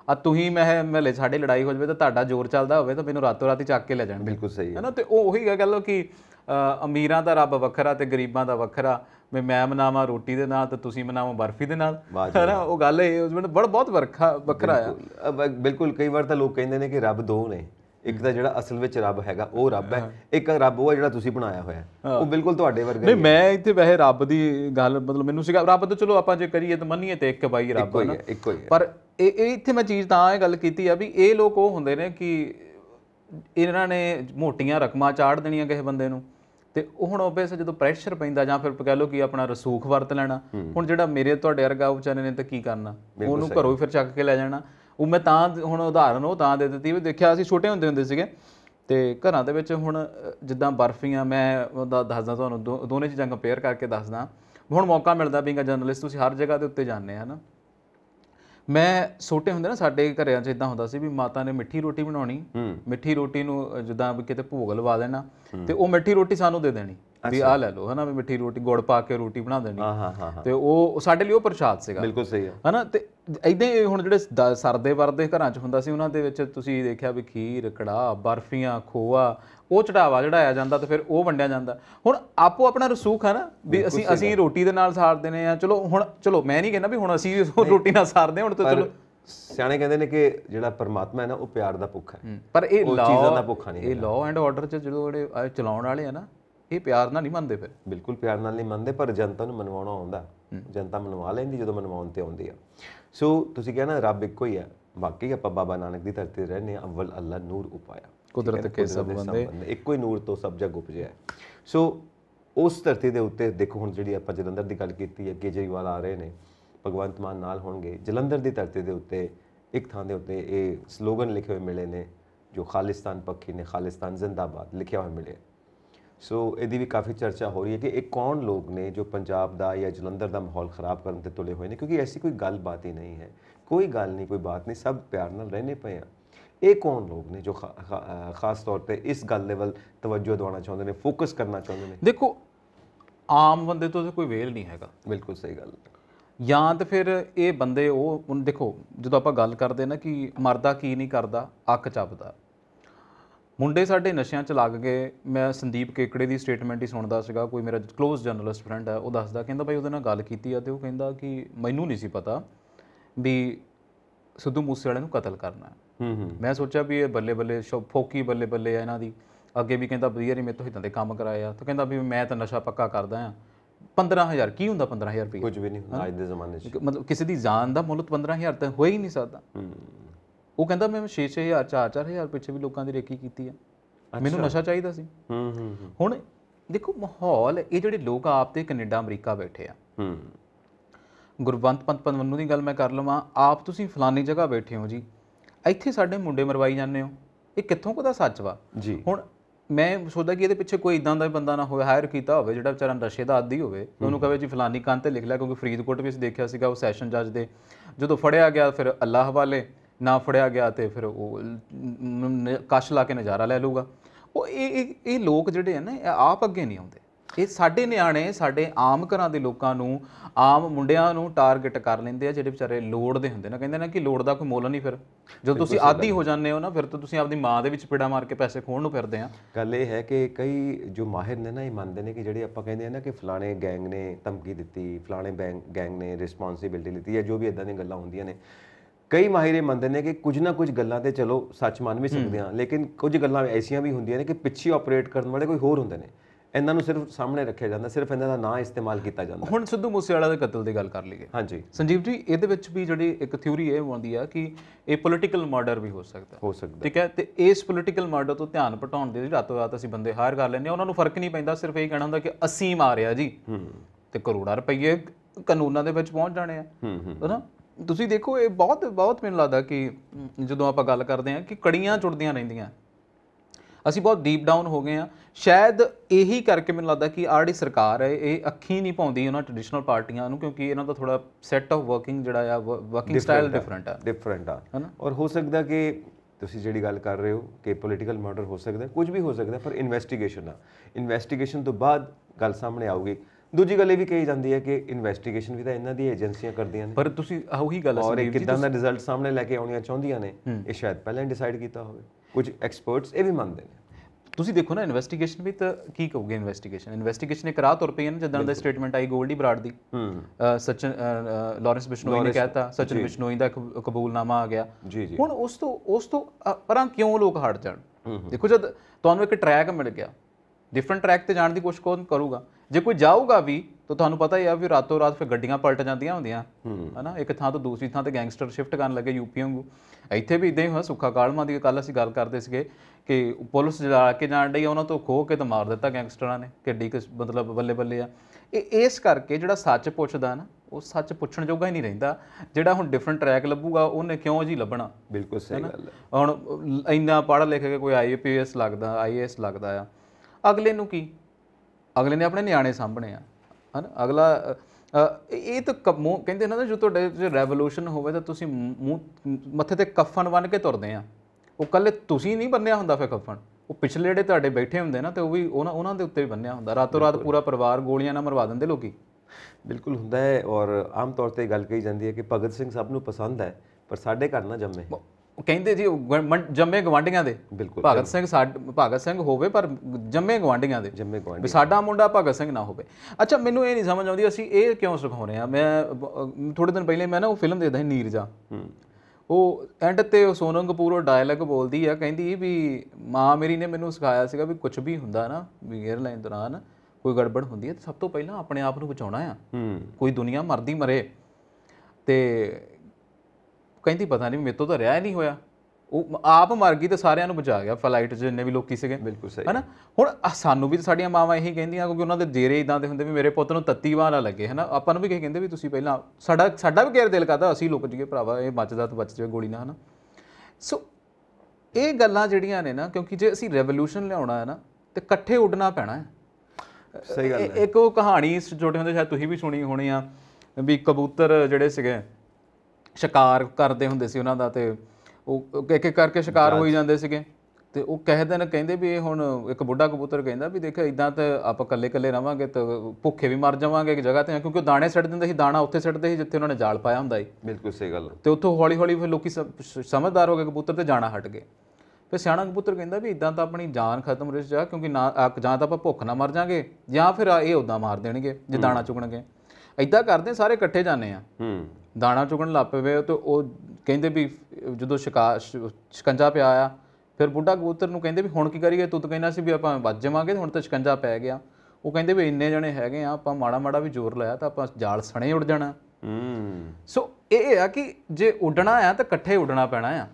Speaker 2: ਆ ਤੁਸੀਂ ਮੈਂ ਮਹਲੇ ਸਾਡੇ ਲੜਾਈ ਹੋ ਜਵੇ ਤਾਂ ਤੁਹਾਡਾ ਜ਼ੋਰ ਚੱਲਦਾ ਹੋਵੇ ਤਾਂ ਮੈਨੂੰ ਰਾਤੋਂ ਰਾਤੀ ਚੱਕ ਕੇ ਲੈ ਜਾਣ ਬਿਲਕੁਲ ਸਹੀ ਹੈ ਨਾ ਤੇ ਉਹ ਉਹੀ ਗੱਲ ਹੈ ਕਿ ਅਮੀਰਾਂ ਦਾ ਰੱਬ ਵੱਖਰਾ ਤੇ ਗਰੀਬਾਂ ਦਾ ਵੱਖਰਾ ਮੈਂ ਮੈਂ ਮਨਾਵਾਂ ਰੋਟੀ ਦੇ ਨਾਲ ਤੇ ਤੁਸੀਂ ਮਨਾਵਾਂ ਬਰਫੀ ਦੇ ਨਾਲ ਹੈਨਾ
Speaker 1: ਉਹ ਗੱਲ ਇਹ ਉਸ ਮੈਂ ਬੜਾ ਬਹੁਤ ਵਰਖਾ ਵੱਖਰਾ ਆ ਬਿਲਕੁਲ ਕਈ ਵਾਰ ਤਾਂ ਲੋਕ ਕਹਿੰਦੇ ਨੇ ਕਿ ਰੱਬ ਦੋ ਨੇ ਇੱਕ ਤਾਂ ਜਿਹੜਾ ਅਸਲ ਵਿੱਚ ਰੱਬ ਹੈਗਾ ਉਹ ਰੱਬ ਹੈ ਇੱਕ ਰੱਬ ਉਹ ਜਿਹੜਾ ਤੁਸੀਂ ਬਣਾਇਆ ਹੋਇਆ ਉਹ ਬਿਲਕੁਲ ਤੁਹਾਡੇ ਵਰਗਾ ਨਹੀਂ
Speaker 2: ਮੈਂ ਇੱਥੇ ਵੈਸੇ ਰੱਬ ਦੀ ਗੱਲ ਮਤਲਬ ਮੈਨੂੰ ਸੀਗਾ ਰੱਬ ਤਾਂ ਚਲੋ ਆਪਾਂ ਜੇ ਕਰੀਏ ਤਾਂ ਮੰਨੀਏ ਤੇ ਇੱਕ ਬਾਈ ਰੱਬ ਹੈ ਨਾ ਇੱਕੋ ਹੀ ਪਰ ਇਹ ਇੱਥੇ ਮੈਂ ਚੀਜ਼ ਤਾਂ ਇਹ ਗੱਲ ਕੀਤੀ ਆ ਵੀ ਇਹ ਲੋਕ ਉਹ ਹੁੰਦੇ ਨੇ ਕਿ ਇਹਨਾਂ ਨੇ ਮੋਟੀਆਂ ਰਕਮਾਂ ਚਾੜ ਦੇਣੀਆਂ ਕਿਸੇ ਬੰਦੇ ਨੂੰ ਤੇ ਉਹ ਹੁਣ ਓਬੈਸ ਜਦੋਂ ਪ੍ਰੈਸ਼ਰ ਪੈਂਦਾ ਜਾਂ ਫਿਰ ਕਹਿ ਲੋ ਕਿ ਆਪਣਾ ਰਸੂਖ ਵਰਤ ਲੈਣਾ ਹੁਣ ਜਿਹੜਾ ਮੇਰੇ ਤੁਹਾਡੇ ਵਰਗਾ ਉਹ ਚਾਹਨੇ ਨੇ ਤਾਂ ਕੀ ਕਰਨਾ ਉਹਨੂੰ ਘਰੋਂ ਹੀ ਫਿਰ ਚੱਕ ਕੇ ਲੈ ਜਾਣਾ ਉਹ ਮੈਂ ਤਾਂ ਹੁਣ ਉਦਾਹਰਨ ਉਹ ਤਾਂ ਦੇ ਦਿੱਤੀ ਵੀ ਦੇਖਿਆ ਅਸੀਂ ਛੋਟੇ ਹੁੰਦੇ ਹੁੰਦੇ ਸੀਗੇ ਤੇ ਘਰਾਂ ਦੇ ਵਿੱਚ ਹੁਣ ਜਿੱਦਾਂ ਬਰਫੀਆਂ ਮੈਂ ਉਹਦਾ ਦੱਸਦਾ ਤੁਹਾਨੂੰ ਦੋਨੇ ਚੀਜ਼ਾਂ ਕੰਪੇਅਰ ਕਰਕੇ ਦੱਸਦਾ ਹੁਣ ਮੌਕਾ ਮਿਲਦਾ ਵੀ ਅ ਜਰਨਲਿਸਟ ਤੁਸੀਂ ਹਰ ਜਗ੍ਹਾ ਦੇ ਉੱਤੇ ਜਾਂਦੇ ਆ ਨਾ ਮੈਂ ਛੋਟੇ ਹੁੰਦੇ ਨਾ ਸਾਡੇ ਘਰਿਆਂ 'ਚ ਇਦਾਂ ਹੁੰਦਾ ਸੀ ਵੀ ਮਾਤਾ ਨੇ ਮਿੱਠੀ ਰੋਟੀ ਬਣਾਉਣੀ ਮਿੱਠੀ ਰੋਟੀ ਨੂੰ ਜਿੱਦਾਂ ਕਿਤੇ ਭੋਗ ਲਵਾ ਦੇਣਾ ਤੇ ਉਹ ਮਿੱਠੀ ਰੋਟੀ ਸਾਨੂੰ ਦੇ ਦੇਣੀ ਵੀ ਆ ਲੈ ਲੋ ਹਨਾ ਵੀ ਮਿੱਠੀ ਰੋਟੀ ਗੁੜ ਪਾ ਕੇ ਰੋਟੀ ਬਣਾ ਦੇਣੀ ਹਾਂ ਹਾਂ ਤੇ ਉਹ ਸਾਡੇ ਲਈ ਉਹ ਪ੍ਰਸ਼ਾਦ ਸੀਗਾ ਬਿਲਕੁਲ ਸਹੀ ਹੈ ਹਨਾ ਤੇ ਇਦਾਂ ਹੁਣ ਜਿਹੜੇ ਸਰਦੇ ਵਰਦੇ ਘਰਾਂ 'ਚ ਹੁੰਦਾ ਸੀ ਉਹਨਾਂ ਦੇ ਵਿੱਚ ਤੁਸੀਂ ਦੇਖਿਆ ਵੀ ਖੀਰ ਕੜਾ ਬਰਫੀਆਂ ਖੋਆ ਉਹ ਚੜਾਵਾ ਜੜਾਇਆ ਜਾਂਦਾ ਤੇ ਫਿਰ ਉਹ ਵੰਡਿਆ ਜਾਂਦਾ ਹੁਣ
Speaker 1: ਆਪੋ ਆਪਣਾ ਰਸੂਖ ਹੈ ਨਾ ਵੀ ਅਸੀਂ ਅਸੀਂ
Speaker 2: ਰੋਟੀ ਦੇ ਨਾਲ ਸਾਰਦੇ ਨੇ ਆ ਚਲੋ ਹੁਣ ਚਲੋ ਮੈਂ ਨਹੀਂ ਕਹਿੰਦਾ ਵੀ ਹੁਣ ਅਸੀਂ ਰੋਟੀ ਨਾਲ ਸਾਰਦੇ ਹੁਣ ਤਾਂ ਚਲੋ
Speaker 1: ਸਿਆਣੇ ਕਹਿੰਦੇ ਨੇ ਕਿ ਜਿਹੜਾ ਪਰਮਾਤਮਾ ਹੈ ਨਾ ਉਹ ਪਿਆਰ ਦਾ ਭੁੱਖਾ ਹੈ ਪਰ ਇਹ ਲਾਅ ਚੀਜ਼ਾਂ ਦਾ ਭੁੱਖਾ ਨਹੀਂ ਇਹ ਲਾਅ ਐਂਡ ਆਰਡਰ ਚ ਜਿਹੜੇ ਚਲਾਉਣ ਵਾਲੇ ਆ ਨਾ ਇਹ ਪਿਆਰ ਨਾਲ ਨਹੀਂ ਮੰਨਦੇ ਫਿਰ ਬਿਲਕੁਲ ਪਿਆਰ ਨਾਲ ਨਹੀਂ ਮੰਨਦੇ ਪਰ ਜਨਤਾ ਨੂੰ ਮਨਵਾਉਣਾ ਆਉਂਦਾ ਜਨਤਾ ਮਨਵਾ ਲੈਂਦੀ ਜਦੋਂ ਮਨਵਾਉਣ ਤੇ ਆਉਂਦੀ ਆ ਸੋ ਤੁਸੀਂ ਕਹਿੰਦਾ ਰੱਬ ਇੱਕੋ ਹੀ ਆ ਬਾਕੀ ਆਪਾਂ ਬਾਬਾ ਨਾਨਕ ਦੀ ਧਰਤੀ ਤੇ ਰਹਿੰਦੇ ਆ ਅਵਲ ਅੱਲਾ ਨੂਰ ਉਪਾਇਆ ਕੁਦਰਤ ਕੇ ਸਭ ਬੰਦੇ ਇੱਕੋ ਹੀ ਨੂਰ ਤੋਂ ਸਭ ਜਗ ਉਪਜਿਆ ਸੋ ਉਸ ਧਰਤੀ ਦੇ ਉੱਤੇ ਦੇਖੋ ਹੁਣ ਜਿਹੜੀ ਆਪਾਂ ਜਲੰਧਰ ਦੀ ਗੱਲ ਕੀਤੀ ਹੈ ਕੇਜਰੀਵਾਲ ਆ ਰਹੇ ਨੇ ਭਗਵੰਤ ਮਾਨ ਨਾਲ ਹੋਣਗੇ ਜਲੰਧਰ ਦੀ ਧਰਤੀ ਦੇ ਉੱਤੇ ਇੱਕ ਥਾਂ ਦੇ ਉੱਤੇ ਇਹ ਸਲੋਗਨ ਲਿਖੇ ਹੋਏ ਮਿਲੇ ਨੇ ਜੋ ਖਾਲਿਸਤਾਨ ਪੱਖੀ ਨੇ ਖਾਲਿਸਤਾਨ ਜ਼ਿੰਦਾਬਾਦ ਲਿਖਿਆ ਹੋਇਆ ਮਿਲੇ ਸੋ ਇਹਦੀ ਵੀ ਕਾਫੀ ਚਰਚਾ ਹੋ ਰਹੀ ਹੈ ਕਿ ਇਹ ਕੌਣ ਲੋਕ ਨੇ ਜੋ ਪੰਜਾਬ ਦਾ ਜਾਂ ਜਲੰਧਰ ਦਾ ਮਾਹੌਲ ਖਰਾਬ ਕਰਨ ਤੇ ਤੁਲੇ ਹੋਏ ਨੇ ਕਿਉਂਕਿ ਐਸੀ ਕੋਈ ਗੱਲ ਬਾਤ ਹੀ ਨਹੀਂ ਹੈ ਕੋਈ ਗੱਲ ਨਹੀਂ ਕੋਈ ਬਾਤ ਨਹੀਂ ਸਭ ਪਿਆਰ ਨਾਲ ਰਹਿਣੇ ਪਏ ਆ ਇਹ ਕੌਣ ਲੋਕ ਨੇ ਜੋ ਖਾਸ ਤੌਰ ਤੇ ਇਸ ਗੱਲ ਦੇ ਵੱਲ ਤਵੱਜੋ ਦਿਵਾਉਣਾ ਚਾਹੁੰਦੇ ਨੇ ਫੋਕਸ ਕਰਨਾ ਚਾਹੁੰਦੇ ਨੇ ਦੇਖੋ
Speaker 2: ਆਮ ਬੰਦੇ ਤੋਂ ਕੋਈ ਵੇਲ ਨਹੀਂ ਹੈਗਾ ਬਿਲਕੁਲ ਸਹੀ ਗੱਲ ਜਾਂ ਤਾਂ ਫਿਰ ਇਹ ਬੰਦੇ ਉਹ ਦੇਖੋ ਜਦੋਂ ਆਪਾਂ ਗੱਲ ਕਰਦੇ ਨਾ ਕਿ ਮਰਦਾ ਕੀ ਨਹੀਂ ਕਰਦਾ ਅੱਖ ਚੱਪਦਾ ਮੁੰਡੇ ਸਾਡੇ ਨਸ਼ਿਆਂ 'ਚ ਲੱਗ ਗਏ ਮੈਂ ਸੰਦੀਪ ਕੇਕੜੇ ਦੀ ਸਟੇਟਮੈਂਟ ਹੀ ਸੁਣਦਾ ਸੀਗਾ ਕੋਈ ਮੇਰਾ ক্লোਜ਼ ਜਰਨਲਿਸਟ ਫਰੈਂਡ ਹੈ ਉਹ ਦੱਸਦਾ ਕਹਿੰਦਾ ਭਾਈ ਉਹਦੇ ਨਾਲ ਗੱਲ ਕੀਤੀ ਆ ਤੇ ਉਹ ਕਹਿੰਦਾ ਕਿ ਮੈਨੂੰ ਨਹੀਂ ਸੀ ਪਤਾ ਵੀ ਸਿੱਧੂ ਮੂਸੇ ਵਾਲੇ ਨੂੰ ਕਤਲ ਕਰਨਾ ਹੂੰ ਹੂੰ ਮੈਂ ਸੋਚਿਆ ਵੀ ਇਹ ਬੱਲੇ ਬੱਲੇ ਫੋਕੀ ਬੱਲੇ ਬੱਲੇ ਆ ਇਹਨਾਂ ਦੀ ਅੱਗੇ ਵੀ ਕਹਿੰਦਾ ਵਧੀਆ ਨਹੀਂ ਮੇਰੇ ਤੋਂ ਇਦਾਂ ਦੇ ਕੰਮ ਕਰਾਇਆ ਤਾਂ ਕਹਿੰਦਾ ਵੀ ਮੈਂ ਤਾਂ ਨਸ਼ਾ ਪੱਕਾ ਕਰਦਾ ਆ 15000 ਕੀ ਹੁੰਦਾ 15000 ਰੁਪਏ ਕੁਝ ਵੀ ਨਹੀਂ ਹੁੰਦਾ ਅੱਜ ਦੇ ਜ਼ਮਾਨੇ 'ਚ ਮਤਲਬ ਕਿਸੇ ਦੀ ਜਾਨ ਦਾ ਮੁੱਲ 15000 ਤਾਂ ਹੋਈ ਹੀ ਨਹੀਂ ਸਕਦਾ ਉਹ ਕਹਿੰਦਾ ਮੈਂ 6-6000 4-4000 ਪਿੱਛੇ ਵੀ ਲੋਕਾਂ ਦੀ ਰੇਕੀ ਕੀਤੀ ਆ ਮੈਨੂੰ ਨਸ਼ਾ ਚਾਹੀਦਾ ਸੀ ਹੂੰ ਹੂੰ ਹੁਣ ਦੇਖੋ ਮਾਹੌਲ ਇਹ ਜਿਹੜੇ ਲੋਕ ਆਪ ਤੇ ਕੈਨੇਡਾ ਅਮਰੀਕਾ ਬੈਠੇ ਆ ਹੂੰ ਗੁਰਵੰਤ ਪੰਤ ਪੰਨੂ ਦੀ ਗੱਲ ਮੈਂ ਕਰ ਲਵਾਂ ਆਪ ਤੁਸੀਂ ਫਲਾਨੀ ਜਗ੍ਹਾ ਬੈਠੇ ਹੋ ਜੀ ਇੱਥੇ ਸਾਡੇ ਮੁੰਡੇ ਮਰਵਾਈ ਜਾਂਦੇ ਹੋ ਇਹ ਕਿੱਥੋਂ ਕੋਦਾ ਦਾ ਸੱਚ ਵਾ ਹੁਣ ਮੈਂ ਸੋਚਦਾ ਕਿ ਇਹਦੇ ਪਿੱਛੇ ਕੋਈ ਇਦਾਂ ਦਾ ਬੰਦਾ ਨਾ ਹੋਵੇ ਹਾਇਰ ਕੀਤਾ ਹੋਵੇ ਜਿਹੜਾ ਵਿਚਾਰਾ ਨਸ਼ੇ ਦਾ ਆਦੀ ਹੋਵੇ ਉਹਨੂੰ ਕਹੇ ਜੀ ਫਲਾਨੀ ਕੰਨ ਤੇ ਲਿਖ ਲੈ ਕਿਉਂਕਿ ਫਰੀਦਕੋਟ ਵਿੱਚ ਦੇਖਿਆ ਸੀਗਾ ਉਹ ਸੈਸ਼ਨ ਜੱਜ ਦੇ ਜਦੋਂ ਫੜਿਆ ਗਿਆ ਫਿਰ ਅੱਲਾਹ ਹਵਾਲੇ ਨਾ ਫੜਿਆ ਗਿਆ ਤੇ ਫਿਰ ਉਹ ਕਸ਼ ਲਾ ਕੇ ਨਜ਼ਾਰਾ ਲੈ ਲੂਗਾ ਉਹ ਇਹ ਇਹ ਲੋਕ ਜਿਹੜੇ ਹਨ ਆਪ ਅੱਗੇ ਨਹੀਂ ਆਉਂਦੇ ਇਹ ਸਾਡੇ ਨਿਆਣੇ ਸਾਡੇ ਆਮ ਘਰਾਂ ਦੇ ਲੋਕਾਂ ਨੂੰ ਆਮ ਮੁੰਡਿਆਂ ਨੂੰ ਟਾਰਗੇਟ ਕਰ ਲੈਂਦੇ ਆ ਜਿਹੜੇ ਵਿਚਾਰੇ ਲੋੜ ਦੇ ਹੁੰਦੇ ਨੇ ਕਹਿੰਦੇ ਨੇ ਕਿ ਲੋੜ ਦਾ ਕੋਈ ਮੁੱਲ ਨਹੀਂ ਫਿਰ ਜਦੋਂ ਤੁਸੀਂ ਆਦੀ ਹੋ ਜਾਂਦੇ ਹੋ ਨਾ ਫਿਰ ਤਾਂ ਤੁਸੀਂ
Speaker 1: ਆਪਣੀ ਮਾਂ ਦੇ ਵਿੱਚ ਪੀੜਾ ਮਾਰ ਕੇ ਪੈਸੇ ਖੋਣ ਨੂੰ ਫਿਰਦੇ ਆ ਗੱਲ ਇਹ ਹੈ ਕਿ ਕਈ ਜੋ ਮਾਹਿਰ ਨੇ ਨਾ ਇਹ ਮੰਨਦੇ ਨੇ ਕਿ ਜਿਹੜੇ ਆਪਾਂ ਕਹਿੰਦੇ ਆ ਨਾ ਕਿ ਫਲਾਣੇ ਗੈਂਗ ਨੇ ਧਮਕੀ ਦਿੱਤੀ ਫਲਾਣੇ ਗੈਂਗ ਨੇ ਰਿਸਪੌਂਸਿਬਿਲਟੀ ਲਈ ਹੈ ਜੋ ਵੀ ਇਦਾਂ ਦੀਆਂ ਗੱਲਾਂ ਹੁੰਦੀਆਂ ਨੇ ਕਈ ਮਾਹਿਰੇ ਮੰਨਦੇ ਨੇ ਕਿ ਕੁਝ ਨਾ ਕੁਝ ਗੱਲਾਂ ਤੇ ਚਲੋ ਸੱਚ ਮੰਨ ਵੀ ਸਕਦੇ ਹਾਂ ਲੇਕਿਨ ਕੁਝ ਗੱਲਾਂ ਐਸੀਆਂ ਵੀ ਹੁੰਦੀਆਂ ਨੇ ਕਿ ਪਿੱਛੇ ਆਪਰੇਟ ਕਰਨ ਵਾਲੇ ਕੋਈ ਹੋਰ ਹੁੰਦੇ ਨੇ ਇਹਨਾਂ ਨੂੰ ਸਿਰਫ ਸਾਹਮਣੇ ਰੱਖਿਆ ਜਾਂਦਾ ਸਿਰਫ ਇਹਨਾਂ ਦਾ ਨਾਂ ਇਸਤੇਮਾਲ ਕੀਤਾ ਜਾਂਦਾ ਹੁਣ ਸਿੱਧੂ ਮੂਸੇਵਾਲਾ ਦੇ ਕਤਲ ਦੀ ਗੱਲ ਕਰ ਲਈਏ ਹਾਂਜੀ ਸੰਜੀਵ ਜੀ
Speaker 2: ਇਹਦੇ ਵਿੱਚ ਵੀ ਜਿਹੜੀ ਇੱਕ ਥਿਊਰੀ ਇਹ ਆਉਂਦੀ ਆ ਕਿ ਇਹ ਪੋਲਿਟੀਕਲ ਮਰਡਰ ਵੀ ਹੋ ਸਕਦਾ ਹੋ ਸਕਦਾ ਠੀਕ ਹੈ ਤੇ ਇਸ ਪੋਲਿਟੀਕਲ ਮਰਡਰ ਤੋਂ ਧਿਆਨ ਭਟਾਉਣ ਦੇ ਰਾਤੋ ਰਾਤ ਅਸੀਂ ਬੰਦੇ ਹਾਇਰ ਕਰ ਲੈਂਦੇ ਆ ਉਹਨਾਂ ਨੂੰ ਫਰਕ ਨਹੀਂ ਪੈਂਦਾ ਸਿਰਫ ਇਹ ਕਹਿਣਾ ਹੁੰਦਾ ਕਿ ਅਸੀਂ ਮਾਰਿਆ ਜੀ ਤੇ ਕਰੋੜਾਂ ਰੁਪਏ ਕਾਨੂੰਨਾਂ ਦੇ ਵਿੱਚ ਪਹੁੰਚ ਜਾਣੇ ਆ ਹਨਾ ਤੁਸੀਂ ਦੇਖੋ ਇਹ ਬਹੁਤ ਬਹੁਤ ਮੈਨੂੰ ਲੱਗਦਾ ਕਿ ਜਦੋਂ ਆਪਾਂ ਗੱਲ ਕਰਦੇ ਹਾਂ ਕਿ ਕੜੀਆਂ ਜੁੜਦੀਆਂ ਰਹਿੰਦੀਆਂ ਅਸੀਂ ਬਹੁਤ ਡੀਪ ਡਾਊਨ ਹੋ ਗਏ ਆ ਸ਼ਾਇਦ ਇਹੀ ਕਰਕੇ ਮੈਨੂੰ ਲੱਗਦਾ ਕਿ ਆੜੀ ਸਰਕਾਰ ਹੈ ਇਹ ਅੱਖੀ ਨਹੀਂ ਪਾਉਂਦੀ ਉਹਨਾਂ ਟ੍ਰੈਡੀਸ਼ਨਲ ਪਾਰਟੀਆਂ ਨੂੰ ਕਿਉਂਕਿ ਇਹਨਾਂ ਦਾ ਥੋੜਾ ਸੈਟ ਆਫ ਵਰਕਿੰਗ
Speaker 1: ਜਿਹੜਾ ਆ ਵਰਕਿੰਗ ਸਟਾਈਲ ਡਿਫਰੈਂਟ ਆ ਡਿਫਰੈਂਟ ਆ ਔਰ ਹੋ ਸਕਦਾ ਕਿ ਤੁਸੀਂ ਜਿਹੜੀ ਗੱਲ ਕਰ ਰਹੇ ਹੋ ਕਿ ਪੋਲੀਟੀਕਲ ਮਰਡਰ ਹੋ ਸਕਦਾ ਕੁਝ ਵੀ ਹੋ ਸਕਦਾ ਪਰ ਇਨਵੈਸਟੀਗੇਸ਼ਨ ਆ ਇਨਵੈਸਟੀਗੇਸ਼ਨ ਤੋਂ ਬਾਅਦ ਗੱਲ ਸਾਹਮਣੇ ਆਊਗੀ ਦੂਜੀ ਗੱਲ ਇਹ ਵੀ ਕਹੀ ਜਾਂਦੀ ਹੈ ਕਿ ਇਨਵੈਸਟੀਗੇਸ਼ਨ ਵੀ ਤਾਂ ਇਹਨਾਂ ਦੀ ਏਜੰਸੀਆਂ ਕਰਦੀਆਂ ਨੇ ਪਰ ਤੁਸੀਂ ਉਹੀ ਗੱਲ ਸੁਣੀ ਔਰ ਕਿਦਾਂ ਦਾ ਰਿਜ਼ਲਟ ਸਾਹਮਣੇ ਲੈ ਕੇ ਆਉਣੀਆਂ ਚਾਹੁੰਦੀਆਂ ਨੇ ਇਹ ਸ਼ਾਇਦ ਪਹਿਲਾਂ ਹੀ ਡਿਸਾਈਡ ਕੀਤਾ ਹੋਵੇ ਕੁਝ ਐਕਸਪਰਟਸ ਇਹ ਵੀ ਮੰਨਦੇ ਨੇ ਤੁਸੀਂ ਦੇਖੋ ਨਾ ਇਨਵੈਸਟੀਗੇਸ਼ਨ ਵੀ ਤਾਂ ਕੀ ਕਹੋਗੇ ਇਨਵੈਸਟੀਗੇਸ਼ਨ ਇਨਵੈਸਟੀਗੇਸ਼ਨ
Speaker 2: ਇੱਕ ਰਾਤ ਤੁਰ ਪਈ ਹੈ ਨਾ ਦਾ ਸਟੇਟਮੈਂਟ ਆਈ ਗੋਲਡੀ ਬਰਾੜ ਦੀ ਸਚਨ ਲਾਰੈਂਸ ਬਿਸ਼ਨੋਈ ਨੇ ਕਹਿਤਾ ਸਚਨ ਬਿਸ਼ਨੋਈ ਦਾ ਕਬੂਲਨਾਮਾ ਆ ਗਿਆ ਹੁਣ ਉਸ ਤੋਂ ਉਸ ਤੋਂ ਪਰਾਂ ਕਿਉਂ ਲੋਕ ਹਟ ਜਾਣ ਦੇਖੋ ਜਦ ਤੁਹਾਨੂੰ ਇੱਕ ਟਰੈਕ ਮਿਲ ਗਿਆ ਡਿਫਰੈਂਟ ਟਰੈਕ ਤੇ ਜਾਣ ਦੀ ਕੋਸ਼ਿਸ਼ ਕਰੂਗਾ ਜੇ ਕੋਈ ਜਾਊਗਾ ਵੀ ਤਾਂ ਤੁਹਾਨੂੰ ਪਤਾ ਹੀ ਆ ਵੀ ਰਾਤੋਂ ਰਾਤ ਫਿਰ ਗੱਡੀਆਂ ਪਲਟ ਜਾਂਦੀਆਂ ਹੁੰਦੀਆਂ ਹਨਾ ਇੱਕ ਥਾਂ ਤੋਂ ਦੂਸਰੀ ਥਾਂ ਤੇ ਗੈਂਗਸਟਰ ਸ਼ਿਫਟ ਕਰਨ ਲੱਗੇ ਯੂਪੀ ਵਾਂਗੂ ਇੱਥੇ ਵੀ ਇਦਾਂ ਹੀ ਹੋਇਆ ਸੁੱਖਾ ਕਾਲਮਾ ਦੀ ਕੱਲ ਅਸੀਂ ਗੱਲ ਕਰਦੇ ਸੀਗੇ ਕਿ ਪੁਲਿਸ ਜਲਾ ਕੇ ਜਾਣ ਡਈ ਉਹਨਾਂ ਤੋਂ ਖੋਹ ਕੇ ਤੇ ਮਾਰ ਦਿੱਤਾ ਗੈਂਗਸਟਰਾਂ ਨੇ ਕਿੱਡੀ ਕੁ ਮਤਲਬ ਬੱਲੇ ਬੱਲੇ ਆ ਇਹ ਇਸ ਕਰਕੇ ਜਿਹੜਾ ਸੱਚ ਪੁੱਛਦਾ ਨਾ ਉਹ ਸੱਚ ਪੁੱਛਣ ਜੋਗਾ ਹੀ ਨਹੀਂ ਰਹਿੰਦਾ ਜਿਹੜਾ ਹੁਣ ਡਿਫਰੈਂਟ ਟਰੈਕ ਲੱਭੂਗਾ ਉਹਨੇ ਕਿਉਂ ਜੀ ਲੱਭਣਾ ਬਿਲਕੁਲ ਸਹੀ ਗੱਲ ਹੁਣ ਇੰਨਾ ਪੜ੍ਹ ਲਿਖ ਕੇ ਕੋਈ ਆਈਪੀਐਸ ਲੱਗਦਾ ਆਈਐਸ ਲੱਗਦਾ ਆ ਅਗਲੇ ਨੂੰ ਕੀ ਅਗਲੇ ਨੇ ਆਪਣੇ ਨਿਆਣੇ ਸਾਹਮਣੇ ਆ ਹਨ ਅਗਲਾ ਇਹ ਤਾਂ ਕਹਿੰਦੇ ਨਾ ਜੋ ਤੁਹਾਡੇ ਜੇ ਰੈਵੋਲੂਸ਼ਨ ਹੋਵੇ ਤਾਂ ਤੁਸੀਂ ਮੂੰਹ ਮੱਥੇ ਤੇ ਕਫਨ ਬੰਨ ਕੇ ਤੁਰਦੇ ਆ ਉਹ ਕੱਲੇ ਤੁਸੀਂ ਨਹੀਂ ਬੰਨਿਆ ਹੁੰਦਾ ਫੇ ਕਫਨ ਉਹ ਪਿਛਲੇ ਜਿਹੜੇ ਤੁਹਾਡੇ ਬੈਠੇ ਹੁੰਦੇ ਨਾ ਤੇ ਉਹ ਵੀ ਉਹਨਾਂ ਉਹਨਾਂ ਦੇ ਉੱਤੇ ਵੀ ਬੰਨਿਆ ਹੁੰਦਾ ਰਾਤੋਂ ਰਾਤ ਪੂਰਾ
Speaker 1: ਪਰਿਵਾਰ ਗੋਲੀਆਂ ਨਾਲ ਮਰਵਾ ਦਿੰਦੇ ਲੋਕੀ ਬਿਲਕੁਲ ਹੁੰਦਾ ਹੈ ਔਰ ਆਮ ਤੌਰ ਤੇ ਗੱਲ ਕਹੀ ਜਾਂਦੀ ਹੈ ਕਿ ਭਗਤ ਸਿੰਘ ਸਾਹਿਬ ਨੂੰ ਪਸੰਦ ਹੈ ਪਰ ਸਾਡੇ ਘਰ ਨਾ ਜੰਮੇ ਕਹਿੰਦੇ ਜੀ ਜੰਮੇ ਗਵਾਂਡੀਆਂ
Speaker 2: ਦੇ ਭਗਤ ਸਿੰਘ ਭਗਤ ਸਿੰਘ ਹੋਵੇ ਪਰ ਜੰਮੇ ਗਵਾਂਡੀਆਂ ਦੇ ਜੰਮੇ ਗਵਾਂਡੀ ਸਾਡਾ ਮੁੰਡਾ ਭਗਤ ਸਿੰਘ ਨਾ ਹੋਵੇ ਅੱਛਾ ਮੈਨੂੰ ਇਹ ਨਹੀਂ ਸਮਝ ਆਉਂਦੀ ਅਸੀਂ ਇਹ ਕਿਉਂ ਸਿਖਾਉਨੇ ਆ ਮੈਂ ਥੋੜੇ ਦਿਨ ਪਹਿਲੇ ਮੈਂ ਨਾ ਉਹ ਫਿਲਮ ਦੇਖਦਾ ਸੀ ਨੀਰਜਾ ਉਹ ਐਂਡ ਤੇ ਉਹ ਸੋਨੰਗ ਕਪੂਰ ਉਹ ਡਾਇਲੌਗ ਬੋਲਦੀ ਆ ਕਹਿੰਦੀ ਵੀ ਮਾਂ ਮੇਰੀ ਨੇ ਮੈਨੂੰ ਸਿਖਾਇਆ ਸੀਗਾ ਵੀ ਕੁਝ ਵੀ ਹੁੰਦਾ ਨਾ ਵੀ 에ਅਰਲਾਈਨ ਦੌਰਾਨ ਕੋਈ ਗੜਬੜ ਹੁੰਦੀ ਹੈ ਤਾਂ ਸਭ ਤੋਂ ਪਹਿਲਾਂ ਆਪਣੇ ਆਪ ਨੂੰ ਬਚਾਉਣਾ ਆ ਕੋਈ ਦੁਨੀਆ ਮਰਦੀ ਮਰੇ ਤੇ ਕਹਿੰਦੀ ਪਤਾ ਨਹੀਂ ਮੇਰੇ ਤੋਂ ਤਾਂ ਰਿਹਾ ਹੀ ਨਹੀਂ ਹੋਇਆ ਉਹ ਆਪ ਮਰ ਗਈ ਤੇ ਸਾਰਿਆਂ ਨੂੰ ਬਚਾ ਗਿਆ ਫਲਾਈਟ ਜਿੰਨੇ ਵੀ ਲੋਕੀ ਸੀਗੇ ਬਿਲਕੁਲ ਸਹੀ ਹੈਨਾ ਹੁਣ ਸਾਨੂੰ ਵੀ ਸਾਡੀਆਂ ਮਾਵਾਂ ਇਹੀ ਕਹਿੰਦੀਆਂ ਕਿਉਂਕਿ ਉਹਨਾਂ ਦੇ ਜੇਰੇ ਇਦਾਂ ਦੇ ਹੁੰਦੇ ਵੀ ਮੇਰੇ ਪੁੱਤ ਨੂੰ ਤੱਤੀ ਵਾਲਾ ਲੱਗੇ ਹੈਨਾ ਆਪਾਂ ਨੂੰ ਵੀ ਕਹੇ ਕਹਿੰਦੇ ਵੀ ਤੁਸੀਂ ਪਹਿਲਾਂ ਸਾਡਾ ਸਾਡਾ ਵੀ ਕੇਅਰ ਦਿਲ ਕਰਦਾ ਅਸੀਂ ਲੁਕ ਜੀਏ ਭਰਾਵਾ ਇਹ ਬਚਦਾ ਤਾਂ ਬਚ ਜਾਵੇ ਗੋਲੀ ਨਾ ਹੈਨਾ ਸੋ ਇਹ ਗੱਲਾਂ ਜਿਹੜੀਆਂ ਨੇ ਨਾ ਕਿਉਂਕਿ ਜੇ ਅਸੀਂ ਰੈਵੋਲੂਸ਼ਨ ਲਿਆਉਣਾ ਹੈ ਨਾ ਤੇ ਇਕੱਠੇ ਉੱਡਣਾ ਪੈਣਾ ਹੈ ਸਹੀ ਗੱਲ ਹੈ ਇੱਕ ਉਹ ਕਹਾਣੀ ਛੋਟੇ ਹੁੰਦੇ ਸ਼ਾਇਦ ਤੁਸੀਂ ਵੀ ਸੁਣੀ ਹੋਣੀ ਆ ਵੀ ਕਬੂਤਰ ਜਿਹੜੇ ਸੀਗੇ ਸ਼ਿਕਾਰ ਕਰਦੇ ਹੁੰਦੇ ਸੀ ਉਹਨਾਂ ਦਾ ਤੇ ਉਹ ਇੱਕ ਇੱਕ ਕਰਕੇ ਸ਼ਿਕਾਰ ਹੋਈ ਜਾਂਦੇ ਸੀਗੇ ਤੇ ਉਹ ਕਹਿਦੇ ਨੇ ਕਹਿੰਦੇ ਵੀ ਇਹ ਹੁਣ ਇੱਕ ਬੁੱਢਾ ਕਬੂਤਰ ਕਹਿੰਦਾ ਵੀ ਦੇਖ ਇਦਾਂ ਤਾਂ ਆਪਾਂ ਇਕੱਲੇ ਇਕੱਲੇ ਰਵਾਂਗੇ ਤਾਂ ਭੁੱਖੇ ਵੀ ਮਰ ਜਾਵਾਂਗੇ ਇੱਕ ਜਗ੍ਹਾ ਤੇ ਕਿਉਂਕਿ ਉਹ ਦਾਣੇ ਸੜ ਦਿੰਦੇ ਸੀ ਦਾਣਾ ਉੱਥੇ ਸੜਦੇ ਸੀ ਜਿੱਥੇ ਉਹਨਾਂ ਨੇ ਜਾਲ ਪਾਇਆ ਹੁੰਦਾ ਸੀ
Speaker 1: ਬਿਲਕੁਲ ਸਹੀ ਗੱਲ
Speaker 2: ਤੇ ਉੱਥੋਂ ਹੌਲੀ ਹੌਲੀ ਫਿਰ ਲੋਕੀ ਸਮਝਦਾਰ ਹੋ ਗਏ ਕਬੂਤਰ ਤੇ ਜਾਣਾ ਹਟ ਗਏ ਫਿਰ ਸਿਆਣਾ ਕਬੂਤਰ ਕਹਿੰਦਾ ਵੀ ਇਦਾਂ ਤਾਂ ਆਪਣੀ ਜਾਨ ਖਤਮ ਰਿਸ ਜਾ ਕਿਉਂਕਿ ਨਾ ਜਾਂ ਤਾਂ ਆਪਾਂ ਭੁੱਖ ਨਾ ਮਰ ਜਾਾਂਗੇ ਜਾਂ ਫਿਰ ਇਹ ਉਦਾਂ ਮਾਰ ਦੇਣਗੇ ਜੇ ਦਾਣਾ ਚੁਗਣਗੇ ਇਦਾਂ ਕਰਦੇ ਸਾਰੇ ਇਕੱਠੇ ਜਾਂਦੇ ਆ ਦਾਣਾ ਚੁਗਣ ਲੱਗ ਪਵੇ ਤੇ ਉਹ ਕਹਿੰਦੇ ਵੀ ਜਦੋਂ ਸ਼ਿਕਾਸ਼ ਸ਼ਕੰਜਾ ਪਿਆ ਆ ਫਿਰ ਬੁੱਢਾ ਕਬੂਤਰ ਨੂੰ ਕਹਿੰਦੇ ਵੀ ਹੁਣ ਕੀ ਕਰੀਏ ਤੂੰ ਤਾਂ ਕਹਿੰਦਾ ਸੀ ਵੀ ਆਪਾਂ ਵੱਜ ਜਾਵਾਂਗੇ ਹੁਣ ਤਾਂ ਸ਼ਕੰਜਾ ਪੈ ਗਿਆ ਉਹ ਕਹਿੰਦੇ ਵੀ ਇੰਨੇ ਜਣੇ ਹੈਗੇ ਆ ਆਪਾਂ ਮਾੜਾ ਮਾੜਾ ਵੀ ਜ਼ੋਰ ਲਾਇਆ ਤਾਂ ਆਪਾਂ ਜਾਲ ਸਣੇ ਉੱਡ ਜਾਣਾ ਹੂੰ ਸੋ ਇਹ ਆ ਕਿ ਜੇ ਉੱਡਣਾ ਆ ਤਾਂ ਇਕੱਠੇ ਉੱਡਣਾ ਪੈਣਾ ਆ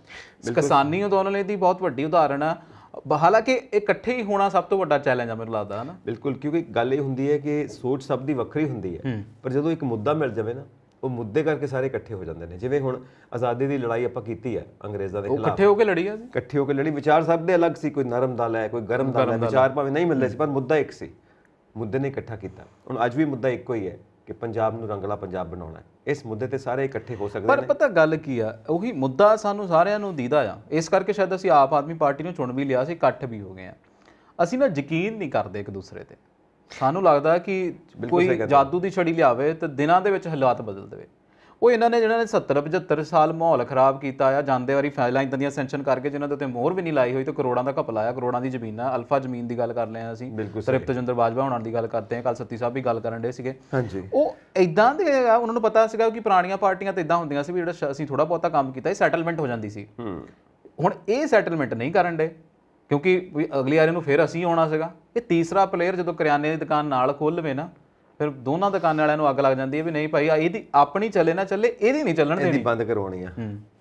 Speaker 2: ਕਿਸਾਨੀ ਦੋਨਾਂ ਲਈ ਦੀ ਬਹੁਤ ਵੱਡੀ
Speaker 1: ਉਦਾਹਰਣ ਆ ਹਾਲਾਂਕਿ ਇਕੱਠੇ ਹੀ ਹੋਣਾ ਸਭ ਤੋਂ ਵੱਡਾ ਚੈਲੰਜ ਆ ਮੈਨੂੰ ਲੱਗਦਾ ਹੈ ਨਾ ਬਿਲਕੁਲ ਕਿਉਂਕਿ ਗੱਲ ਇਹ ਹੁੰਦੀ ਹੈ ਕਿ ਸੋਚ ਸਭ ਦੀ ਵੱਖਰੀ ਹੁੰਦੀ ਹੈ ਪਰ ਜਦੋਂ ਇੱਕ ਮੁੱਦਾ ਮਿਲ ਜਾਵੇ ਨਾ ਉਹ ਮੁੱਦੇ ਕਰਕੇ ਸਾਰੇ ਇਕੱਠੇ ਹੋ ਜਾਂਦੇ ਨੇ ਜਿਵੇਂ ਹੁਣ ਆਜ਼ਾਦੀ ਦੀ ਲੜਾਈ ਆਪਾਂ ਕੀਤੀ ਹੈ ਅੰਗਰੇਜ਼ਾਂ ਦੇ ਖਿਲਾਫ ਉਹ ਇਕੱਠੇ ਹੋ ਕੇ ਲੜੀ ਆ ਜੀ ਇਕੱਠੇ ਹੋ ਕੇ ਲੜੀ ਵਿਚਾਰ ਸਭ ਦੇ ਅਲੱਗ ਸੀ ਕੋਈ ਨਰਮ ਦਲ ਹੈ ਕੋਈ ਗਰਮ ਦਲ ਹੈ ਵਿਚਾਰ ਭਾਵੇਂ ਨਹੀਂ ਮਿਲਦੇ ਸੀ ਪਰ ਮੁੱਦਾ ਇੱਕ ਸੀ ਮੁੱਦੇ ਨੇ ਇਕੱਠਾ ਕੀਤਾ ਹੁਣ ਅੱਜ ਵੀ ਮੁੱਦਾ ਇੱਕੋ ਹੀ ਹੈ ਕਿ ਪੰਜਾਬ ਨੂੰ ਰੰਗਲਾ ਪੰਜਾਬ ਬਣਾਉਣਾ ਹੈ ਇਸ ਮੁੱਦੇ ਤੇ ਸਾਰੇ ਇਕੱਠੇ ਹੋ ਸਕਦੇ ਨੇ ਪਰ ਪਤਾ ਗੱਲ ਕੀ ਆ ਉਹੀ ਮੁੱਦਾ ਸਾਨੂੰ ਸਾਰਿਆਂ ਨੂੰ ਦੀਦਾ ਆ ਇਸ ਕਰਕੇ ਸ਼ਾਇਦ ਅਸੀਂ ਆਪ ਆਦਮੀ
Speaker 2: ਪਾਰਟੀ ਨੂੰ ਚੁਣ ਵੀ ਲਿਆ ਸੀ ਇਕੱਠ ਵੀ ਹੋ ਗਏ ਆ ਅਸੀਂ ਨਾ ਯਕੀਨ ਨਹੀਂ ਕਰਦੇ ਇੱਕ ਦੂਸਰੇ ਤੇ ਸਾਨੂੰ ਲੱਗਦਾ ਕਿ ਕੋਈ ਜਾਦੂ ਦੀ ਛੜੀ ਲਿਆਵੇ ਤੇ ਦਿਨਾਂ ਦੇ ਵਿੱਚ ਹਾਲਾਤ ਬਦਲ ਦੇਵੇ ਉਹ ਇਹਨਾਂ ਨੇ ਜਿਹਨਾਂ ਨੇ 70 75 ਸਾਲ ਮਾਹੌਲ ਖਰਾਬ ਕੀਤਾ ਆ ਜਾਂਦੇ ਵਾਰੀ ਫਾਈਲਾਂ ਇਦਾਂ ਦੀਆਂ ਸੈਂਕਸ਼ਨ ਕਰਕੇ ਜਿਨ੍ਹਾਂ ਦੇ ਉੱਤੇ ਮੋਹਰ ਵੀ ਨਹੀਂ ਲਾਈ ਹੋਈ ਤੇ ਕਰੋੜਾਂ ਦਾ ਘਪਲਾਇਆ ਕਰੋੜਾਂ ਦੀ ਜ਼ਮੀਨਾਂ ਅਲਫਾ ਜ਼ਮੀਨ ਦੀ ਗੱਲ ਕਰ ਲਏ ਆ ਅਸੀਂ ਤ੍ਰਿਪਤ ਜਿੰਦਰ ਬਾਜਵਾ ਹੋਣਾਂ ਦੀ ਗੱਲ ਕਰਦੇ ਆ ਕੱਲ ਸੱਤੀ ਸਾਹਿਬ ਵੀ ਗੱਲ ਕਰਨ ਦੇ ਸੀਗੇ ਹਾਂਜੀ ਉਹ ਇਦਾਂ ਦੇ ਉਹਨਾਂ ਨੂੰ ਪਤਾ ਸੀਗਾ ਕਿ ਪੁਰਾਣੀਆਂ ਪਾਰਟੀਆਂ ਤੇ ਇਦਾਂ ਹੁੰਦੀਆਂ ਸੀ ਵੀ ਜਿਹੜਾ ਅਸੀਂ ਥੋੜਾ ਬਹੁਤਾ ਕੰਮ ਕੀਤਾ ਇਹ ਸੈਟਲਮੈਂਟ ਹੋ ਜਾਂਦੀ ਸੀ ਹੁਣ ਇਹ ਸੈਟਲਮੈਂਟ ਨਹੀਂ ਕਰਨ ਦੇ ਕਿਉਂਕਿ ਵੀ ਅਗਲੀ ਵਾਰ ਇਹਨੂੰ ਫੇਰ ਅਸੀਂ ਆਉਣਾ ਸੀਗਾ ਇਹ ਤੀਸਰਾ ਪਲੇਅਰ ਜਦੋਂ ਕਰਿਆਨੇ ਦੀ ਦੁਕਾਨ ਨਾਲ ਖੋਲ ਲਵੇ ਨਾ ਫਿਰ ਦੋਨਾਂ ਦੁਕਾਨਾਂ ਵਾਲਿਆਂ ਨੂੰ ਅੱਗ ਲੱਗ ਜਾਂਦੀ ਹੈ ਵੀ ਨਹੀਂ ਭਾਈ ਇਹਦੀ ਆਪਣੀ ਚੱਲੇ ਨਾ ਚੱਲੇ ਇਹਦੀ ਨਹੀਂ
Speaker 1: ਚੱਲਣ ਦੇਣੀ ਬੰਦ ਕਰਵਾਉਣੀ ਆ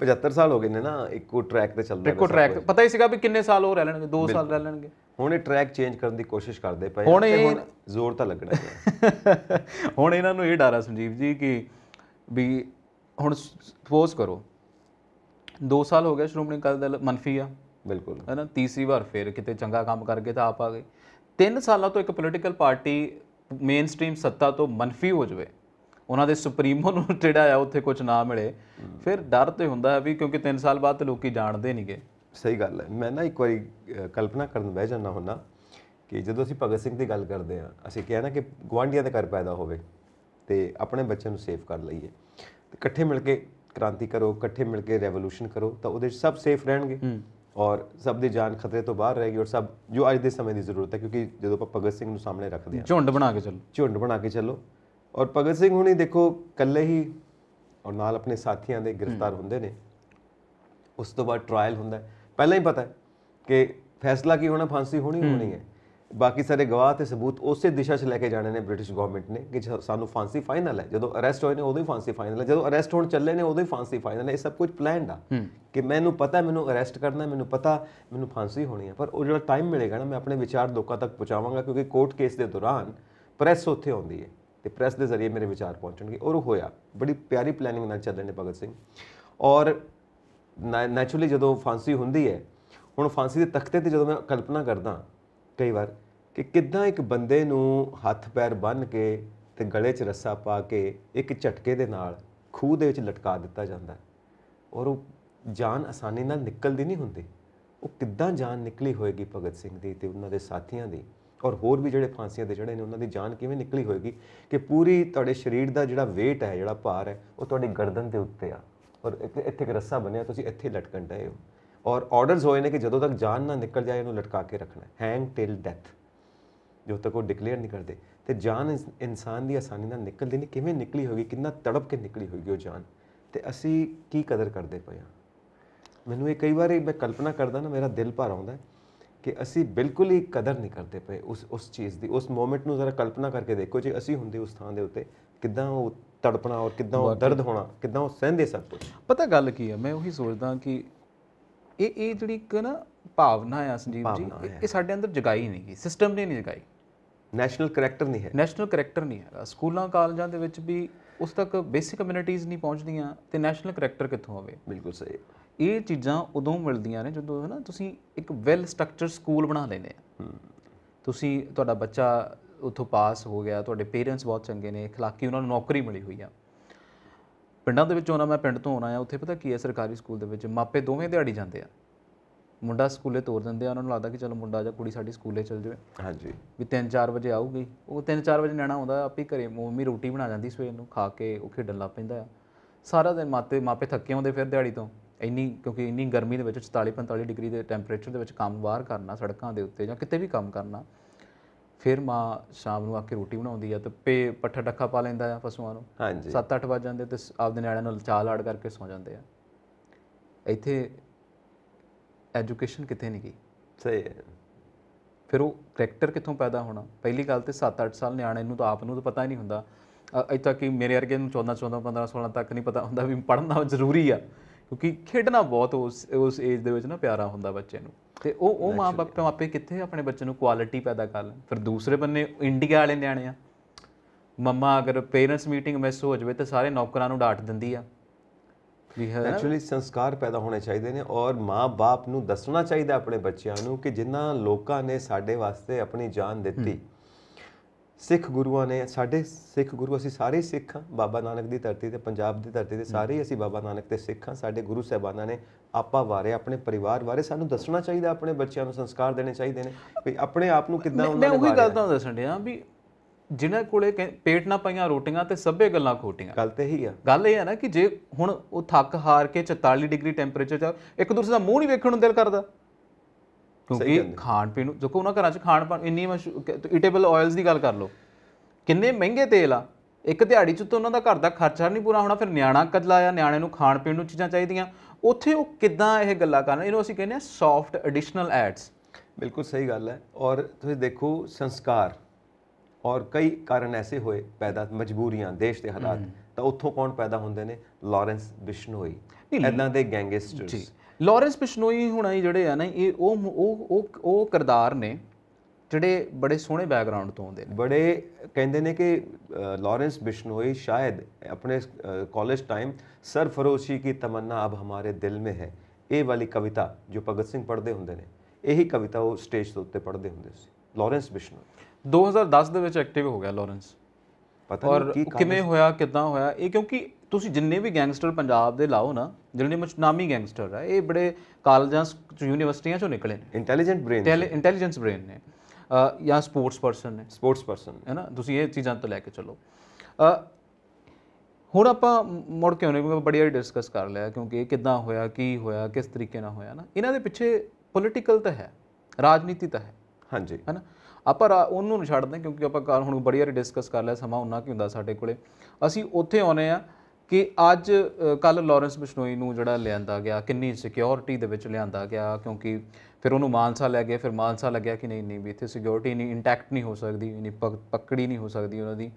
Speaker 1: 75 ਸਾਲ ਹੋ ਗਏ ਨੇ ਨਾ ਇੱਕੋ ਟਰੈਕ ਤੇ ਚੱਲਦੇ ਇੱਕੋ ਟਰੈਕ
Speaker 2: ਪਤਾ ਹੀ ਸੀਗਾ ਵੀ ਕਿੰਨੇ ਸਾਲ ਹੋ ਰਹਿ ਲੈਣਗੇ 2 ਸਾਲ ਰਹਿ
Speaker 1: ਲੈਣਗੇ ਹੁਣ ਇਹ ਟਰੈਕ ਚੇਂਜ ਕਰਨ ਦੀ ਕੋਸ਼ਿਸ਼ ਕਰਦੇ ਪਏ ਹੁਣ ਇਹ ਜ਼ੋਰ ਤਾਂ
Speaker 2: ਲੱਗਣਾ <laughs> ਹੁਣ ਇਹਨਾਂ ਨੂੰ ਇਹ ਡਰ ਆ ਸੰਜੀਵ ਜੀ ਕਿ ਵੀ ਹੁਣ ਸਪੋਜ਼ ਕਰੋ 2 ਸਾਲ ਹੋ ਗਏ ਸ਼੍ਰੋਮਣੀ ਕਾਲ ਦਲ ਮੰਨਫੀ ਆ ਬਿਲਕੁਲ ਹੈ ਨਾ ਤੀਸਰੀ ਵਾਰ ਫਿਰ ਕਿਤੇ ਚੰਗਾ ਕੰਮ ਕਰਕੇ ਤਾਂ ਆਪ ਆ ਗਏ ਤਿੰਨ ਸਾਲਾਂ ਤੋਂ ਇੱਕ ਪੋਲੀਟੀਕਲ ਪਾਰਟੀ ਮੇਨ ਸਟ੍ਰੀਮ ਸੱਤਾ ਤੋਂ ਮੰਨਫੀ ਹੋ ਜਵੇ ਉਹਨਾਂ ਦੇ ਸੁਪਰੀਮੋ ਨੂੰ <laughs> ਜਿਹੜਾ ਆ ਉੱਥੇ ਕੁਝ ਨਾ
Speaker 1: ਮਿਲੇ ਫਿਰ ਡਰ ਤੇ ਹੁੰਦਾ ਹੈ ਵੀ ਕਿਉਂਕਿ 3 ਸਾਲ ਬਾਅਦ ਤੇ ਲੋਕੀ ਜਾਣਦੇ ਨਹੀਂਗੇ ਸਹੀ ਗੱਲ ਹੈ ਮੈਂ ਨਾ ਇੱਕ ਵਾਰੀ ਕਲਪਨਾ ਕਰਨ ਬਹਿ ਜਾਂਦਾ ਹੁੰਦਾ ਕਿ ਜਦੋਂ ਅਸੀਂ ਭਗਤ ਸਿੰਘ ਦੀ ਗੱਲ ਕਰਦੇ ਆ ਅਸੀਂ ਕਿਹਾ ਨਾ ਕਿ ਗਵਾਂਡੀਆਂ ਦੇ ਘਰ ਪੈਦਾ ਹੋਵੇ ਤੇ ਆਪਣੇ ਬੱਚਿਆਂ ਨੂੰ ਸੇਫ ਕਰ ਲਈਏ ਤੇ ਇਕੱਠੇ ਮਿਲ ਕੇ ਕ੍ਰਾਂਤੀ ਕਰੋ ਇਕੱਠੇ ਮਿਲ ਕੇ ਰੈਵੋਲੂਸ਼ਨ ਕਰੋ ਤਾਂ ਉਹਦੇ ਸਭ ਸੇਫ ਰਹਿਣਗੇ ਔਰ ਸਭ ਦੀ ਜਾਨ ਖਤਰੇ ਤੋਂ ਬਾਹਰ ਰਹੇਗੀ ਔਰ ਸਭ ਜੋ ਅੱਜ ਦੇ ਸਮੇਂ ਦੀ ਜ਼ਰੂਰਤ ਹੈ ਕਿਉਂਕਿ ਜਦੋਂ ਆਪਾਂ ਭਗਤ ਸਿੰਘ ਨੂੰ ਸਾਹਮਣੇ ਰੱਖਦੇ ਹਾਂ ਝੁੰਡ ਬਣਾ ਕੇ ਚੱਲੋ ਝੁੰਡ ਬਣਾ ਕੇ ਚੱਲੋ ਔਰ ਭਗਤ ਸਿੰਘ ਹੁਣੀ ਦੇਖੋ ਇਕੱਲੇ ਹੀ ਔਰ ਨਾਲ ਆਪਣੇ ਸਾਥੀਆਂ ਦੇ ਗ੍ਰਿਫਤਾਰ ਹੁੰਦੇ ਨੇ ਉਸ ਤੋਂ ਬਾਅਦ ਟ੍ਰਾਇਲ ਹੁੰਦਾ ਪਹਿਲਾਂ ਹੀ ਪਤਾ ਹੈ ਕਿ ਫੈਸਲਾ ਕੀ ਹੋਣਾ ਫਾਂਸੀ ਹੋਣੀ ਹੋਣੀ ਹੈ ਬਾਕੀ ਸਾਰੇ ਗਵਾਹ ਤੇ ਸਬੂਤ ਉਸੇ ਦਿਸ਼ਾ 'ਚ ਲੈ ਕੇ ਜਾਣੇ ਨੇ ਬ੍ਰਿਟਿਸ਼ ਗਵਰਨਮੈਂਟ ਨੇ ਕਿ ਸਾਨੂੰ ਫਾਂਸੀ ਫਾਈਨਲ ਹੈ ਜਦੋਂ ਅਰੈਸਟ ਹੋਏ ਨੇ ਉਦੋਂ ਹੀ ਫਾਂਸੀ ਫਾਈਨਲ ਹੈ ਜਦੋਂ ਅਰੈਸਟ ਹੋਣ ਚੱਲੇ ਨੇ ਉਦੋਂ ਹੀ ਫਾਂਸੀ ਫਾਈਨਲ ਹੈ ਇਹ ਸਭ ਕੁਝ ਪਲਾਨਡ ਆ ਕਿ ਮੈਨੂੰ ਪਤਾ ਮੈਨੂੰ ਅਰੈਸਟ ਕਰਨਾ ਮੈਨੂੰ ਪਤਾ ਮੈਨੂੰ ਫਾਂਸੀ ਹੋਣੀ ਹੈ ਪਰ ਉਹ ਜਿਹੜਾ ਟਾਈਮ ਮਿਲੇਗਾ ਨਾ ਮੈਂ ਆਪਣੇ ਵਿਚਾਰ ਲੋਕਾਂ ਤੱਕ ਪਹੁੰਚਾਵਾਂਗਾ ਕਿਉਂਕਿ ਕੋਰਟ ਕੇਸ ਦੇ ਦੌਰਾਨ ਪ੍ਰੈਸ ਉੱਥੇ ਆਉਂਦੀ ਹੈ ਤੇ ਪ੍ਰੈਸ ਦੇ ਜ਼ਰੀਏ ਮੇਰੇ ਵਿਚਾਰ ਪਹੁੰਚਣਗੇ ਔਰ ਉਹ ਹੋਇਆ ਬੜੀ ਪਿਆਰੀ ਪਲੈਨਿੰਗ ਨਾਲ ਚੱਲੇ ਨੇ ਭਗਤ ਸਿੰਘ ਔਰ ਨੈਚੁਰਲੀ ਜਦੋਂ ਫਾਂਸੀ ਹੁੰਦੀ ਹੈ ਹੁਣ ਫਾਂਸੀ ਦੇ ਤਖਤੇ ਤੇ ਜਦੋਂ ਮੈਂ ਕਲਪਨਾ ਕਰਦਾ ਕਈ ਵਾਰ ਕਿ ਕਿੱਦਾਂ ਇੱਕ ਬੰਦੇ ਨੂੰ ਹੱਥ ਪੈਰ ਬੰਨ ਕੇ ਤੇ ਗਲੇ 'ਚ ਰੱਸਾ ਪਾ ਕੇ ਇੱਕ ਝਟਕੇ ਦੇ ਨਾਲ ਖੂਹ ਦੇ ਵਿੱਚ ਲਟਕਾ ਦਿੱਤਾ ਜਾਂਦਾ ਹੈ ਔਰ ਉਹ ਜਾਨ ਆਸਾਨੀ ਨਾਲ ਨਿਕਲਦੀ ਨਹੀਂ ਹੁੰਦੀ ਉਹ ਕਿੱਦਾਂ ਜਾਨ ਨਿਕਲੀ ਹੋਏਗੀ ਭਗਤ ਸਿੰਘ ਦੀ ਤੇ ਉਹਨਾਂ ਦੇ ਸਾਥੀਆਂ ਦੀ ਔਰ ਹੋਰ ਵੀ ਜਿਹੜੇ ਫਾਂਸੀਆਂ ਦੇ ਜੜੇ ਨੇ ਉਹਨਾਂ ਦੀ ਜਾਨ ਕਿਵੇਂ ਨਿਕਲੀ ਹੋਏਗੀ ਕਿ ਪੂਰੀ ਤੁਹਾਡੇ ਸਰੀਰ ਦਾ ਜਿਹੜਾ weight ਹੈ ਜਿਹੜਾ ਭਾਰ ਹੈ ਉਹ ਤੁਹਾਡੀ ਗਰਦਨ ਦੇ ਉੱਤੇ ਆ ਔਰ ਇੱਥੇ ਇੱਕ ਰੱਸਾ ਬਣਿਆ ਤੁਸੀਂ ਇੱਥੇ ਲਟਕਣ ਡਏ ਹੋ ਔਰ ਆਰਡਰਸ ਹੋਏ ਨੇ ਕਿ ਜਦੋਂ ਤੱਕ ਜਾਨ ਨਾ ਨਿਕਲ ਜਾਏ ਇਹਨੂੰ ਲਟਕਾ ਕੇ ਰੱਖਣਾ ਹੈਂਗ ਟਿਲ ਡੈਥ ਜੋ ਤੱਕ ਉਹ ਡਿਕਲੇਅਰ ਨਹੀਂ ਕਰਦੇ ਤੇ ਜਾਨ ਇਨਸਾਨ ਦੀ ਆਸਾਨੀ ਨਾਲ ਨਿਕਲਦੀ ਨਹੀਂ ਕਿਵੇਂ ਨਿਕਲੀ ਹੋਗੀ ਕਿੰਨਾ ਤੜਪ ਕੇ ਨਿਕਲੀ ਹੋਗੀ ਉਹ ਜਾਨ ਤੇ ਅਸੀਂ ਕੀ ਕਦਰ ਕਰਦੇ ਪਏ ਆ ਮੈਨੂੰ ਇਹ ਕਈ ਵਾਰ ਮੈਂ ਕਲਪਨਾ ਕਰਦਾ ਨਾ ਮੇਰਾ ਦਿਲ ਭਰ ਆਉਂਦਾ ਕਿ ਅਸੀਂ ਬਿਲਕੁਲ ਹੀ ਕਦਰ ਨਹੀਂ ਕਰਦੇ ਪਏ ਉਸ ਉਸ ਚੀਜ਼ ਦੀ ਉਸ ਮੂਮੈਂਟ ਨੂੰ ਜ਼ਰਾ ਕਲਪਨਾ ਕਰਕੇ ਦੇਖੋ ਜੇ ਅਸੀਂ ਹੁੰਦੇ ਉਸ ਥਾਂ ਦੇ ਉੱਤੇ ਕਿਦਾਂ ਉਹ ਤੜਪਣਾ ਔਰ ਕਿਦਾਂ ਉਹ ਦਰਦ ਹੋਣਾ ਕਿਦਾਂ ਉਹ ਸਹਿੰਦੇ ਸਭ ਕੁਝ ਪਤਾ ਗੱਲ ਕੀ ਹੈ ਮੈਂ ਉਹੀ ਸੋਚਦਾ ਕਿ ਇਹ ਇਹ ਜਿਹੜੀ ਇੱਕ ਨਾ
Speaker 2: ਭਾਵਨਾ ਆ ਸੰਜੀਵ ਜੀ ਇਹ ਸਾਡੇ ਅੰਦਰ ਜਗਾਈ ਨਹੀਂ ਗਈ ਸਿਸਟਮ ਨੇ ਨਹੀਂ ਜਗਾਈ ਨੈਸ਼ਨਲ ਕੈਰੈਕਟਰ ਨਹੀਂ ਹੈ ਨੈਸ਼ਨਲ ਕੈਰੈਕਟਰ ਨਹੀਂ ਹੈਗਾ ਸਕੂਲਾਂ ਕਾਲਜਾਂ ਦੇ ਵਿੱਚ ਵੀ ਉਸ ਤੱਕ ਬੇਸਿਕ ਕਮਿਊਨਿਟੀਆਂ ਨਹੀਂ ਪਹੁੰਚਦੀਆਂ ਤੇ ਨੈਸ਼ਨਲ ਕੈਰੈਕਟਰ ਕਿੱਥੋਂ ਆਵੇ ਬਿਲਕੁਲ ਸਹੀ ਇਹ ਚੀਜ਼ਾਂ ਉਦੋਂ ਮਿਲਦੀਆਂ ਨੇ ਜਦੋਂ ਹੈ ਨਾ ਤੁਸੀਂ ਇੱਕ ਵੈਲ ਸਟਰਕਚਰ ਸਕੂਲ ਬਣਾ ਲੈਂਦੇ ਆ ਤੁਸੀਂ ਤੁਹਾਡਾ ਬੱਚਾ ਉਥੋਂ ਪਾਸ ਹੋ ਗਿਆ ਤੁਹਾਡੇ ਪੇਰੈਂਟਸ ਬਹੁਤ ਚੰਗੇ ਨੇ ਖਲਾਕੀ ਉਹਨਾਂ ਨੂੰ ਨੌਕਰੀ ਮਿਲੀ ਹੋਈ ਆ ਪਿੰਡਾਂ ਦੇ ਵਿੱਚ ਨਾ ਮੈਂ ਪਿੰਡ ਤੋਂ ਆਉਣਾ ਆ ਉੱਥੇ ਪਤਾ ਕੀ ਹੈ ਸਰਕਾਰੀ ਸਕੂਲ ਦੇ ਵਿੱਚ ਮਾਪੇ ਦੋਵੇਂ ਦਿਹਾੜੀ ਜਾਂਦੇ ਆ ਮੁੰਡਾ ਸਕੂਲੇ ਤੋਰ ਦਿੰਦੇ ਆ ਉਹਨਾਂ ਨੂੰ ਲੱਗਦਾ ਕਿ ਚਲੋ ਮੁੰਡਾ ਜਾਂ ਕੁੜੀ ਸਾਡੀ ਸਕੂਲੇ ਚਲ ਜਾਵੇ ਹਾਂਜੀ ਵੀ 3-4 ਵਜੇ ਆਊਗੀ ਉਹ 3-4 ਵਜੇ ਨੈਣਾ ਆਉਂਦਾ ਆਪੇ ਘਰੇ ਮੰਮੀ ਰੋਟੀ ਬਣਾ ਜਾਂਦੀ ਸਵੇਰ ਨੂੰ ਖਾ ਕੇ ਉਹ ਖੇਡਣ ਲੱਗ ਪੈਂਦਾ ਆ ਸਾਰਾ ਦਿਨ ਮਾਤੇ ਮਾਪੇ ਥੱਕੇ ਆਉਂਦੇ ਫਿਰ ਦਿਹਾੜੀ ਤੋਂ ਇੰਨੀ ਕਿਉਂਕਿ ਇੰਨੀ ਗਰਮੀ ਦੇ ਵਿੱਚ 44 45 ਡਿਗਰੀ ਦੇ ਟੈਂਪਰੇਚਰ ਦੇ ਵਿੱਚ ਕੰਮ ਬਾਹਰ ਕਰਨਾ ਸੜਕਾਂ ਦੇ ਉੱਤੇ ਜਾਂ ਕਿਤੇ ਵੀ ਕੰਮ ਕਰਨਾ ਫਿਰ ਮਾਂ ਸ਼ਾਮ ਨੂੰ ਆ ਕੇ ਰੋਟੀ ਬਣਾਉਂਦੀ ਆ ਤੇ ਪੇ ਪੱਠਾ ਟੱਖਾ ਪਾ ਲੈਂਦਾ ਆ ਪਸ਼ੂਆਂ ਨੂੰ ਹਾਂਜੀ 7-8 ਵਜ ਜਾਂਦੇ ਤੇ ਆਪਦੇ ਨਿਆਣਿਆਂ ਨਾਲ ਚਾਹ ਲਾੜ ਕਰਕੇ ਸੌ ਜਾਂਦੇ ਆ ਇੱਥੇ ਐਜੂਕੇਸ਼ਨ ਕਿੱਥੇ ਨਹੀਂ ਗਈ ਸਹੀ ਹੈ ਫਿਰ ਉਹ ਕਰੈਕਟਰ ਕਿੱਥੋਂ ਪੈਦਾ ਹੋਣਾ ਪਹਿਲੀ ਗੱਲ ਤੇ 7-8 ਸਾਲ ਨਿਆਣੇ ਨੂੰ ਤਾਂ ਆਪ ਨੂੰ ਤਾਂ ਪਤਾ ਹੀ ਨਹੀਂ ਹੁੰਦਾ ਇੱਥੇ ਤੱਕ ਕਿ ਮੇਰੇ ਵਰਗੇ ਨੂੰ 14 14 15 16 ਤੱਕ ਨਹੀਂ ਪਤਾ ਹੁੰਦਾ ਵੀ ਪੜ੍ਹਨਾ ਜ਼ਰੂਰੀ ਆ ਕਿਉਂਕਿ ਖੇਡਣਾ ਬਹੁਤ ਉਸ ਉਸ ਏਜ ਦੇ ਵਿੱਚ ਨਾ ਪਿਆਰਾ ਹੁੰਦਾ ਬੱਚੇ ਨੂੰ ਤੇ ਉਹ ਉਹ ਮਾਪੇ ਆਪੇ ਕਿੱਥੇ ਆਪਣੇ ਬੱਚੇ ਨੂੰ ਕੁਆਲਿਟੀ ਪੈਦਾ ਕਰ ਲੈਣ ਫਿਰ ਦੂਸਰੇ ਬੰਨੇ ਇੰਡੀਆ ਵਾਲੇ ਨਿਆਣੇ ਆ
Speaker 1: ਮੰਮਾ ਅਗਰ ਪੇਰੈਂਟਸ ਮੀਟਿੰਗ ਮਿਸ ਹੋ ਜਾਵੇ ਤੇ ਸਾਰੇ ਨੌਕਰਾਂ ਨੂੰ ਡਾਂਟ ਦਿੰਦੀ ਆ ਐਕਚੁਅਲੀ ਸੰਸਕਾਰ ਪੈਦਾ ਹੋਣੇ ਚਾਹੀਦੇ ਨੇ ਔਰ ਮਾਪੇ ਨੂੰ ਦੱਸਣਾ ਚਾਹੀਦਾ ਆਪਣੇ ਬੱਚਿਆਂ ਨੂੰ ਕਿ ਜਿਨ੍ਹਾਂ ਲੋਕਾਂ ਨੇ ਸਾਡੇ ਵਾਸਤੇ ਆਪਣੀ ਜਾਨ ਦਿੱਤੀ ਸਿੱਖ ਗੁਰੂਆਂ ਨੇ ਸਾਡੇ ਸਿੱਖ ਗੁਰੂ ਅਸੀਂ ਸਾਰੇ ਸਿੱਖ ਬਾਬਾ ਨਾਨਕ ਦੀ ਧਰਤੀ ਤੇ ਪੰਜਾਬ ਦੀ ਧਰਤੀ ਤੇ ਸਾਰੇ ਅਸੀਂ ਬਾਬਾ ਨਾਨਕ ਤੇ ਸਿੱਖ ਹਾਂ ਸਾਡੇ ਗੁਰੂ ਸਹਿਬਾਨਾਂ ਨੇ ਆਪਾਂ ਬਾਰੇ ਆਪਣੇ ਪਰਿਵਾਰ ਬਾਰੇ ਸਾਨੂੰ ਦੱਸਣਾ ਚਾਹੀਦਾ ਆਪਣੇ ਬੱਚਿਆਂ ਨੂੰ ਸੰਸਕਾਰ ਦੇਣੇ ਚਾਹੀਦੇ ਨੇ ਵੀ ਆਪਣੇ ਆਪ ਨੂੰ ਕਿੱਦਾਂ ਉਹਨਾਂ ਨੇ ਮੈਂ ਉਹੀ ਗੱਲ ਤਾਂ ਦੱਸਣ ਡਿਆ ਵੀ
Speaker 2: ਜਿਨ੍ਹਾਂ ਕੋਲੇ ਪੇਟ ਨਾ ਪਈਆਂ ਰੋਟੀਆਂ ਤੇ ਸਭੇ ਗੱਲਾਂ ਖੋਟੀਆਂ ਗੱਲ ਤੇ ਹੀ ਆ ਗੱਲ ਇਹ ਆ ਨਾ ਕਿ ਜੇ ਹੁਣ ਉਹ ਥੱਕ ਹਾਰ ਕੇ 44 ਡਿਗਰੀ ਟੈਂਪਰੇਚਰ ਚ ਇੱਕ ਦੂਸਰੇ ਦਾ ਮੂੰਹ ਨਹੀਂ ਵੇਖਣ ਨੂੰ ਦਿਲ ਕਰਦਾ ਕਿਉਂਕਿ ਖਾਣ ਪੀਣ ਨੂੰ ਦੇਖੋ ਉਹਨਾਂ ਘਰਾਂ 'ਚ ਖਾਣ ਪਾਣ ਇੰਨੀ ਇਟੇਬਲ ਆਇਲਸ ਦੀ ਗੱਲ ਕਰ ਲਓ ਕਿੰਨੇ ਮਹਿੰਗੇ ਤੇਲ ਆ ਇੱਕ ਦਿਹਾੜੀ 'ਚ ਤਾਂ ਉਹਨਾਂ ਦਾ ਘਰ ਦਾ ਖਰਚਾ ਨਹੀਂ ਪੂਰਾ ਹੋਣਾ ਫਿਰ ਨਿਆਣਾ ਕਦਲਾ ਲਾਇਆ ਨਿਆਣੇ ਨੂੰ ਖਾਣ ਪੀਣ ਨੂੰ ਚੀਜ਼ਾਂ ਚਾਹੀਦੀਆਂ ਉੱਥੇ ਉਹ ਕਿੱਦਾਂ ਇਹ ਗੱਲਾਂ ਕਰਨ ਇਹਨੂੰ ਅਸੀਂ ਕਹਿੰਦੇ ਆ ਸੌਫਟ ਐਡੀਸ਼ਨਲ
Speaker 1: ਐਡਸ ਬਿਲਕੁਲ ਸਹੀ ਗੱਲ ਹੈ ਔਰ ਤੁਸੀਂ ਦੇਖੋ ਸੰਸਕਾਰ ਔਰ ਕਈ ਕਾਰਨ ਐਸੇ ਹੋਏ ਪੈਦਾ ਮਜਬੂਰੀਆਂ ਦੇਸ਼ ਦੇ ਹਾਲਾਤ ਤਾਂ ਉੱਥੋਂ ਕੌਣ ਪੈਦਾ ਹੁੰਦੇ ਨੇ ਲਾਰੈਂਸ ਬਿਸ਼ਨੋਈ ਇਦਾਂ ਦੇ ਗੈਂਗਸਟਰਸ ਲਾਰੈਂਸ ਪਿਸ਼ਨੋਈ ਹੁਣਾ ਜਿਹੜੇ ਆ ਨਾ ਇਹ ਉਹ ਉਹ ਉਹ ਉਹ ਕਿਰਦਾਰ ਨੇ ਜਿਹੜੇ ਬੜੇ ਸੋਹਣੇ ਬੈਕਗ੍ਰਾਉਂਡ ਤੋਂ ਆਉਂਦੇ ਨੇ ਬੜੇ ਕਹਿੰਦੇ ਨੇ ਕਿ ਲਾਰੈਂਸ ਬਿਸ਼ਨੋਈ ਸ਼ਾਇਦ ਆਪਣੇ ਕਾਲਜ ਟਾਈਮ ਸਰ ਫਰੋਸ਼ੀ ਕੀ ਤਮੰਨਾ ਅਬ ਹਮਾਰੇ ਦਿਲ ਮੇ ਹੈ ਇਹ ਵਾਲੀ ਕਵਿਤਾ ਜੋ ਭਗਤ ਸਿੰਘ ਪੜ੍ਹਦੇ ਹੁੰਦੇ ਨੇ ਇਹੀ ਕਵਿਤਾ ਉਹ ਸਟੇਜ ਤੋਂ ਉੱਤੇ ਪੜ੍ਹਦੇ ਹੁੰਦੇ ਸੀ ਲਾਰੈਂਸ ਬਿਸ਼ਨੋਈ 2010 ਦੇ ਵਿੱਚ ਐਕਟਿਵ ਹੋ ਗਿਆ ਲਾਰੈਂਸ ਪਤਾ ਨਹੀਂ ਕਿਵੇਂ
Speaker 2: ਹੋਇਆ ਕਿਦਾਂ ਹੋਇਆ ਇਹ ਕਿਉਂਕਿ ਤੁਸੀਂ ਜਿੰਨੇ ਵੀ ਗੈਂਗਸਟਰ ਪੰਜਾਬ ਦੇ ਲਾਓ ਨਾ ਜਿਹੜੇ ਨਾਮੀ ਗੈਂਗਸਟਰ ਆ ਇਹ ਬੜੇ ਕਾਲਜਾਂ ਯੂਨੀਵਰਸਿਟੀਆਂ ਚੋਂ ਨਿਕਲੇ ਨੇ ਇੰਟੈਲੀਜੈਂਟ ਬ੍ਰੇਨ ਇੰਟੈਲੀਜੈਂਸ ਬ੍ਰੇਨ ਨੇ ਜਾਂ ਸਪੋਰਟਸ ਪਰਸਨ ਨੇ ਸਪੋਰਟਸ ਪਰਸਨ ਹੈ ਨਾ ਤੁਸੀਂ ਇਹ ਚੀਜ਼ਾਂ ਤੋਂ ਲੈ ਕੇ ਚੱਲੋ ਹੁਣ ਆਪਾਂ ਮੁੜ ਕੇ ਆਉਣੇ ਕਿਉਂਕਿ ਬੜੀ ਵਾਰੀ ਡਿਸਕਸ ਕਰ ਲਿਆ ਕਿਉਂਕਿ ਇਹ ਕਿੱਦਾਂ ਹੋਇਆ ਕੀ ਹੋਇਆ ਕਿਸ ਤਰੀਕੇ ਨਾਲ ਹੋਇਆ ਨਾ ਇਹਨਾਂ ਦੇ ਪਿੱਛੇ ਪੋਲਿਟੀਕਲ ਤਾਂ ਹੈ ਰਾਜਨੀਤੀ ਤਾਂ ਹੈ ਹਾਂਜੀ ਹੈ ਨਾ ਆਪਾਂ ਉਹਨੂੰ ਛੱਡਦੇ ਕਿਉਂਕਿ ਆਪਾਂ ਹੁਣ ਬੜੀ ਵਾਰੀ ਡਿਸਕਸ ਕਰ ਲਿਆ ਸਮਾਂ ਉਹਨਾਂ ਕੀ ਹੁੰਦਾ ਸਾਡੇ ਕੋਲੇ ਅਸੀਂ ਉੱਥੇ ਆਉਨੇ ਆ ਕਿ ਅੱਜ ਕੱਲ ਲਾਰੈਂਸ ਬਿਸ਼ਨੋਈ ਨੂੰ ਜਿਹੜਾ ਲਿਆਂਦਾ ਗਿਆ ਕਿੰਨੀ ਸਿਕਿਉਰਿਟੀ ਦੇ ਵਿੱਚ ਲਿਆਂਦਾ ਗਿਆ ਕਿਉਂਕਿ ਫਿਰ ਉਹਨੂੰ ਮਾਨਸਾ ਲੈ ਗਏ ਫਿਰ ਮਾਨਸਾ ਲੱਗਿਆ ਕਿ ਨਹੀਂ ਨਹੀਂ ਵੀ ਇੱਥੇ ਸਿਕਿਉਰਿਟੀ ਨਹੀਂ ਇੰਟੈਕਟ ਨਹੀਂ ਹੋ ਸਕਦੀ ਨਹੀਂ ਪਕੜੀ ਨਹੀਂ ਹੋ ਸਕਦੀ ਉਹਨਾਂ ਦੀ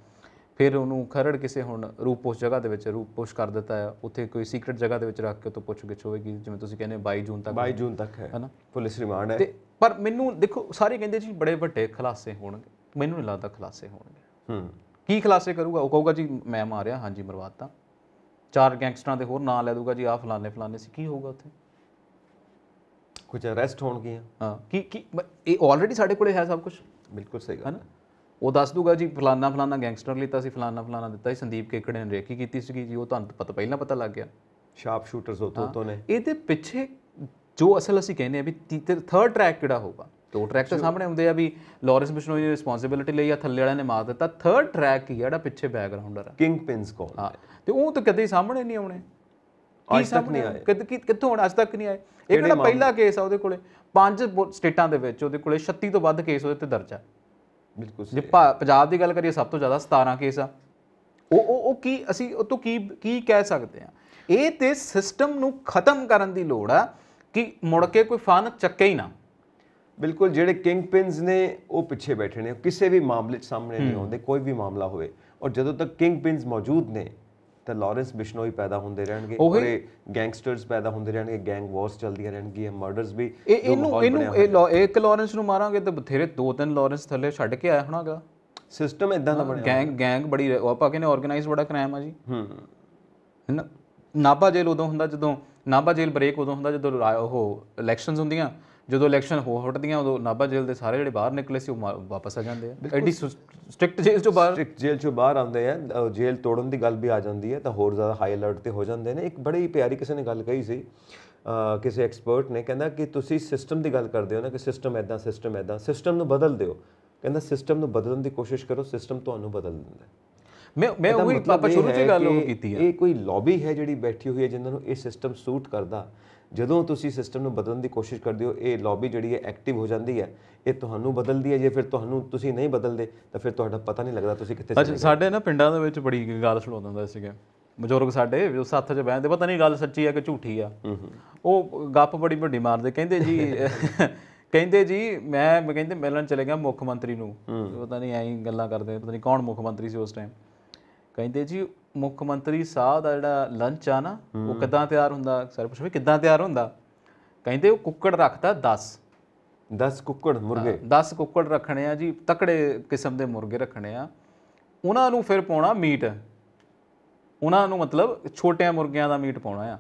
Speaker 2: ਫਿਰ ਉਹਨੂੰ ਖਰੜ ਕਿਸੇ ਹੁਣ ਰੂਪੋਸ਼ ਜਗ੍ਹਾ ਦੇ ਵਿੱਚ ਰੂਪੋਸ਼ ਕਰ ਦਿੱਤਾ ਹੈ ਉੱਥੇ ਕੋਈ ਸੀਕ੍ਰੀਟ ਜਗ੍ਹਾ ਦੇ ਵਿੱਚ ਰੱਖ ਕੇ ਤੋਂ ਪੁੱਛ ਗਿਛ ਹੋਵੇਗੀ ਜਿਵੇਂ ਤੁਸੀਂ ਕਹਿੰਦੇ 22 ਜੂਨ ਤੱਕ 22 ਜੂਨ ਤੱਕ ਹੈ ਹੈਨਾ ਪੁਲਿਸ ਰਿਮਾਂਡ ਹੈ ਤੇ ਪਰ ਮੈਨੂੰ ਦੇਖੋ ਸਾਰੇ ਕਹਿੰਦੇ ਜੀ ਬੜੇ ਵੱਡੇ ਖਲਾਸੇ ਹੋਣਗੇ ਮੈਨੂੰ ਨਹੀਂ ਲੱਗਦਾ ਖਲਾਸੇ ਹੋਣਗੇ ਹੂੰ ਕੀ ਖਲਾਸੇ ਕਰੂਗਾ ਉਹ ਕਹੂਗਾ ਜੀ ਮੈਂ ਮਾਰਿਆ ਹਾਂਜੀ ਮਰਵਾਤਾ ਚਾਰ ਗੈਂਗਸਟਰਾਂ ਦੇ ਹੋਰ ਨਾਂ ਲੈ ਦੂਗਾ ਜੀ ਆ ਫਲਾਣੇ ਫਲਾਣੇ ਸੀ ਕੀ ਹੋਊਗਾ ਉੱਥੇ ਕੁਝ ਅਰੈਸਟ ਹੋਣਗੇ ਹਾਂ ਕੀ ਕੀ ਇਹ ਆਲਰੇਡੀ ਸਾਡੇ ਕੋਲੇ ਹੈ ਸਭ ਕੁਝ ਬਿਲਕੁਲ ਸਹੀ ਗੱਲ ਹੈ ਉਹ ਦੱਸ ਦੂਗਾ ਜੀ ਫਲਾਣਾ ਫਲਾਣਾ ਗੈਂਗਸਟਰ ਲਈ ਤਾਂ ਸੀ ਫਲਾਣਾ ਫਲਾਣਾ ਦਿੱਤਾ ਸੀ ਸੰਦੀਪ ਕੇਕੜੇ ਨੇ ਰੇਕੀ ਕੀਤੀ ਸੀਗੀ ਜੀ ਉਹ ਤੁਹਾਨੂੰ ਪਤਾ ਪਹਿਲਾਂ ਪਤਾ ਲੱਗ ਗਿਆ ਸ਼ਾਰਪ ਸ਼ੂਟਰਸ ਤੋਂ ਤੋਂ ਨੇ ਇਹਦੇ ਪਿੱਛੇ ਜੋ ਅਸਲ ਅਸੀਂ ਕਹਿੰਦੇ ਆ ਵੀ ਥਰਡ ਟਰੈਕ ਕਿਹੜਾ ਹੋਊਗਾ ਦੋ ਟਰੈਕ ਤੇ ਸਾਹਮਣੇ ਹੁੰਦੇ ਆ ਵੀ ਲਾਰੈਂਸ ਬਿਸ਼ਨੋਈ ਨੇ ਰਿਸਪੌਂਸਿਬਿਲਟੀ ਲਈ ਆ ਥੱਲੇ ਵਾਲਿਆਂ ਨੇ ਮਾਰ ਦਿੱਤਾ ਥਰਡ ਟਰੈਕ ਹੀ ਜਿਹੜਾ ਪਿੱਛੇ ਬੈਕਗ੍ਰਾਉਂਡਰ ਆ ਕਿੰਗ ਪਿੰਸ ਕੋਲ ਹਾਂ ਤੇ ਉਹ ਤਾਂ ਕਦੇ ਸਾਹਮਣੇ ਨਹੀਂ ਆਉਣੇ ਅੱਜ ਤੱਕ ਨਹੀਂ ਆਏ ਕਦ ਕਿੱਥੋਂ ਹੁਣ ਅੱਜ ਤੱਕ ਨਹੀਂ ਆਏ ਇਹ ਕਿਹੜਾ ਪਹਿਲਾ ਕੇਸ ਆ ਉਹਦੇ ਕੋਲੇ ਪੰਜ ਸਟੇਟਾਂ ਦੇ ਵਿੱਚ ਉਹਦੇ ਕੋਲੇ 36 ਤੋਂ ਵੱਧ ਕੇਸ ਉਹਦੇ ਤੇ ਦਰਜ ਆ ਬਿਲਕੁਲ ਜੇ ਪੰਜਾਬ ਦੀ ਗੱਲ ਕਰੀਏ ਸਭ ਤੋਂ ਜ਼ਿਆਦਾ 17 ਕੇਸ ਆ ਉਹ ਉਹ ਉਹ ਕੀ ਅਸੀਂ ਉਹ ਤੋਂ ਕੀ ਕੀ ਕਹਿ ਸਕਦੇ ਆ
Speaker 1: ਇਹ ਤੇ ਸਿਸਟਮ ਨੂੰ ਖਤਮ ਕਰਨ ਦੀ ਲੋੜ ਆ ਕਿ ਮੁੜ ਕੇ ਕੋਈ ਫਨ ਚੱਕੇ ਹੀ ਨਾ ਬਿਲਕੁਲ ਜਿਹੜੇ ਕਿੰਗ ਪਿੰਸ ਨੇ ਉਹ ਪਿੱਛੇ ਬੈਠੇ ਨੇ ਕਿਸੇ ਵੀ ਮਾਮਲੇ 'ਚ ਸਾਹਮਣੇ ਨਹੀਂ ਆਉਂਦੇ ਕੋਈ ਵੀ ਮਾਮਲਾ ਹੋਵੇ ਔਰ ਜਦੋਂ ਤੱਕ ਕਿੰਗ ਪਿੰਸ ਮੌਜੂਦ ਨੇ ਤਾਂ ਲਾਰੈਂਸ ਬਿਸ਼ਨੋਈ ਪੈਦਾ ਹੁੰਦੇ ਰਹਿਣਗੇ ਔਰ ਗੈਂਗਸਟਰਸ ਪੈਦਾ ਹੁੰਦੇ ਰਹਿਣਗੇ ਗੈਂਗ ਵਾਰਸ ਚੱਲਦੀਆਂ ਰਹਿਣਗੀਆਂ ਮਰਡਰਸ ਵੀ ਇਹ ਇਹਨੂੰ ਇਹਨੂੰ
Speaker 2: ਇੱਕ ਲਾਰੈਂਸ ਨੂੰ ਮਾਰਾਂਗੇ ਤਾਂ ਬਥੇਰੇ ਦੋ ਤਿੰਨ ਲਾਰੈਂਸ ਥੱਲੇ ਛੱਡ ਕੇ ਆਇਆ ਹੋਣਾਗਾ ਸਿਸਟਮ ਇਦਾਂ ਦਾ ਬਣਿਆ ਗੈਂਗ ਗੈਂਗ ਬੜੀ ਆਪਾਂ ਕਹਿੰਦੇ ਆਰਗੇਨਾਈਜ਼ ਬੜਾ ਕ੍ਰਾਈਮ ਆ ਜੀ
Speaker 1: ਹੂੰ
Speaker 2: ਨਾਬਾ ਜੇਲ ਉਦੋਂ ਹੁੰਦਾ ਜਦੋਂ ਨਾਬਾ ਜੇਲ ਬ੍ਰੇਕ ਉਦੋਂ ਹੁੰਦਾ ਜਦੋਂ ਉਹ ਇਲੈਕਸ਼ਨਸ ਹੁੰਦੀਆਂ ਜਦੋਂ ਇਲੈਕਸ਼ਨ
Speaker 1: ਹੋ ਹਟਦੀਆਂ ਉਦੋਂ ਨਾਬਾ ਜੇਲ੍ਹ ਦੇ ਸਾਰੇ ਜਿਹੜੇ ਬਾਹਰ ਨਿਕਲੇ ਸੀ ਉਹ ਵਾਪਸ ਆ ਜਾਂਦੇ ਆ ਐਡੀ ਸਟ੍ਰਿਕਟ ਜੇਲ੍ਹ ਚੋਂ ਬਾਹਰ ਸਟ੍ਰਿਕਟ ਜੇਲ੍ਹ ਚੋਂ ਬਾਹਰ ਆਉਂਦੇ ਆ ਜੇਲ੍ਹ ਤੋੜਨ ਦੀ ਗੱਲ ਵੀ ਆ ਜਾਂਦੀ ਹੈ ਤਾਂ ਹੋਰ ਜ਼ਿਆਦਾ ਹਾਈ ਅਲਰਟ ਤੇ ਹੋ ਜਾਂਦੇ ਨੇ ਇੱਕ ਬੜੀ ਪਿਆਰੀ ਕਿਸੇ ਨੇ ਗੱਲ ਕਹੀ ਸੀ ਕਿਸੇ ਐਕਸਪਰਟ ਨੇ ਕਹਿੰਦਾ ਕਿ ਤੁਸੀਂ ਸਿਸਟਮ ਦੀ ਗੱਲ ਕਰਦੇ ਹੋ ਨਾ ਕਿ ਸਿਸਟਮ ਐਦਾਂ ਸਿਸਟਮ ਐਦਾਂ ਸਿਸਟਮ ਨੂੰ ਬਦਲ ਦਿਓ ਕਹਿੰਦਾ ਸਿਸਟਮ ਨੂੰ ਬਦਲਣ ਦੀ ਕੋਸ਼ਿਸ਼ ਕਰੋ ਸਿਸਟਮ ਤੁਹਾਨੂੰ ਬਦਲ ਦਿੰਦਾ ਮੈਂ ਮੈਂ ਉਹੀ ਪਾਪਾ ਸ਼ੁਰੂ ਚ ਗੱਲ ਉਹ ਕੀਤੀ ਹੈ ਇਹ ਕੋਈ ਲੌਬੀ ਹੈ ਜਿਹੜੀ ਬੈਠੀ ਹੋਈ ਹੈ ਜਿਨ੍ਹਾਂ ਨੂੰ ਇਹ ਸਿਸਟਮ ਸੂਟ ਕਰਦਾ ਜਦੋਂ ਤੁਸੀਂ ਸਿਸਟਮ ਨੂੰ ਬਦਲਣ ਦੀ ਕੋਸ਼ਿਸ਼ ਕਰਦੇ ਹੋ ਇਹ ਲੌਬੀ ਜਿਹੜੀ ਹੈ ਐਕਟਿਵ ਹੋ ਜਾਂਦੀ ਹੈ ਇਹ ਤੁਹਾਨੂੰ ਬਦਲਦੀ ਹੈ ਜੇ ਫਿਰ ਤੁਹਾਨੂੰ ਤੁਸੀਂ ਨਹੀਂ ਬਦਲਦੇ ਤਾਂ ਫਿਰ ਤੁਹਾਡਾ ਪਤਾ ਨਹੀਂ ਲੱਗਦਾ ਤੁਸੀਂ ਕਿੱਥੇ ਅੱਛਾ ਸਾਡੇ
Speaker 2: ਨਾ ਪਿੰਡਾਂ ਦੇ ਵਿੱਚ ਬੜੀ ਗੱਲ ਸੁਣਾਉਂਦਾ ਹੁੰਦਾ ਸੀਗਾ ਬਜ਼ੁਰਗ ਸਾਡੇ ਜੋ ਸੱਥ 'ਚ ਬੈਠਦੇ ਪਤਾ ਨਹੀਂ ਗੱਲ ਸੱਚੀ ਹੈ ਕਿ ਝੂਠੀ ਆ ਉਹ ਗੱਪ ਬੜੀ ਵੱਡੀ ਮਾਰਦੇ ਕਹਿੰਦੇ ਜੀ <laughs> ਕਹਿੰਦੇ ਜੀ ਮੈਂ ਕਹਿੰਦੇ ਮਿਲਣ ਚਲੇ ਗਿਆ ਮੁੱਖ ਮੰਤਰੀ ਨੂੰ ਪਤਾ ਨਹੀਂ ਐਂ ਗੱਲਾਂ ਕਰਦੇ ਪਤਾ ਨਹੀਂ ਕੌਣ ਮੁੱਖ ਮੰਤਰੀ ਸੀ ਉਸ ਟਾਈਮ ਕਹਿੰਦੇ ਜੀ ਮੁੱਖ ਮੰਤਰੀ ਸਾਹਿਬ ਦਾ ਜਿਹੜਾ ਲੰਚ ਆ ਨਾ ਉਹ ਕਿਦਾਂ ਤਿਆਰ ਹੁੰਦਾ ਸਰ ਪੁੱਛੋ ਵੀ ਕਿਦਾਂ ਤਿਆਰ ਹੁੰਦਾ ਕਹਿੰਦੇ ਉਹ ਕੁੱਕੜ ਰੱਖਦਾ 10 10 ਕੁੱਕੜ ਮੁਰਗੇ 10 ਕੁੱਕੜ ਰੱਖਣੇ ਆ ਜੀ ਤਕੜੇ ਕਿਸਮ ਦੇ ਮੁਰਗੇ ਰੱਖਣੇ ਆ ਉਹਨਾਂ ਨੂੰ ਫਿਰ ਪਾਉਣਾ ਮੀਟ ਉਹਨਾਂ ਨੂੰ ਮਤਲਬ ਛੋਟਿਆਂ ਮੁਰਗਿਆਂ ਦਾ ਮੀਟ ਪਾਉਣਾ ਆ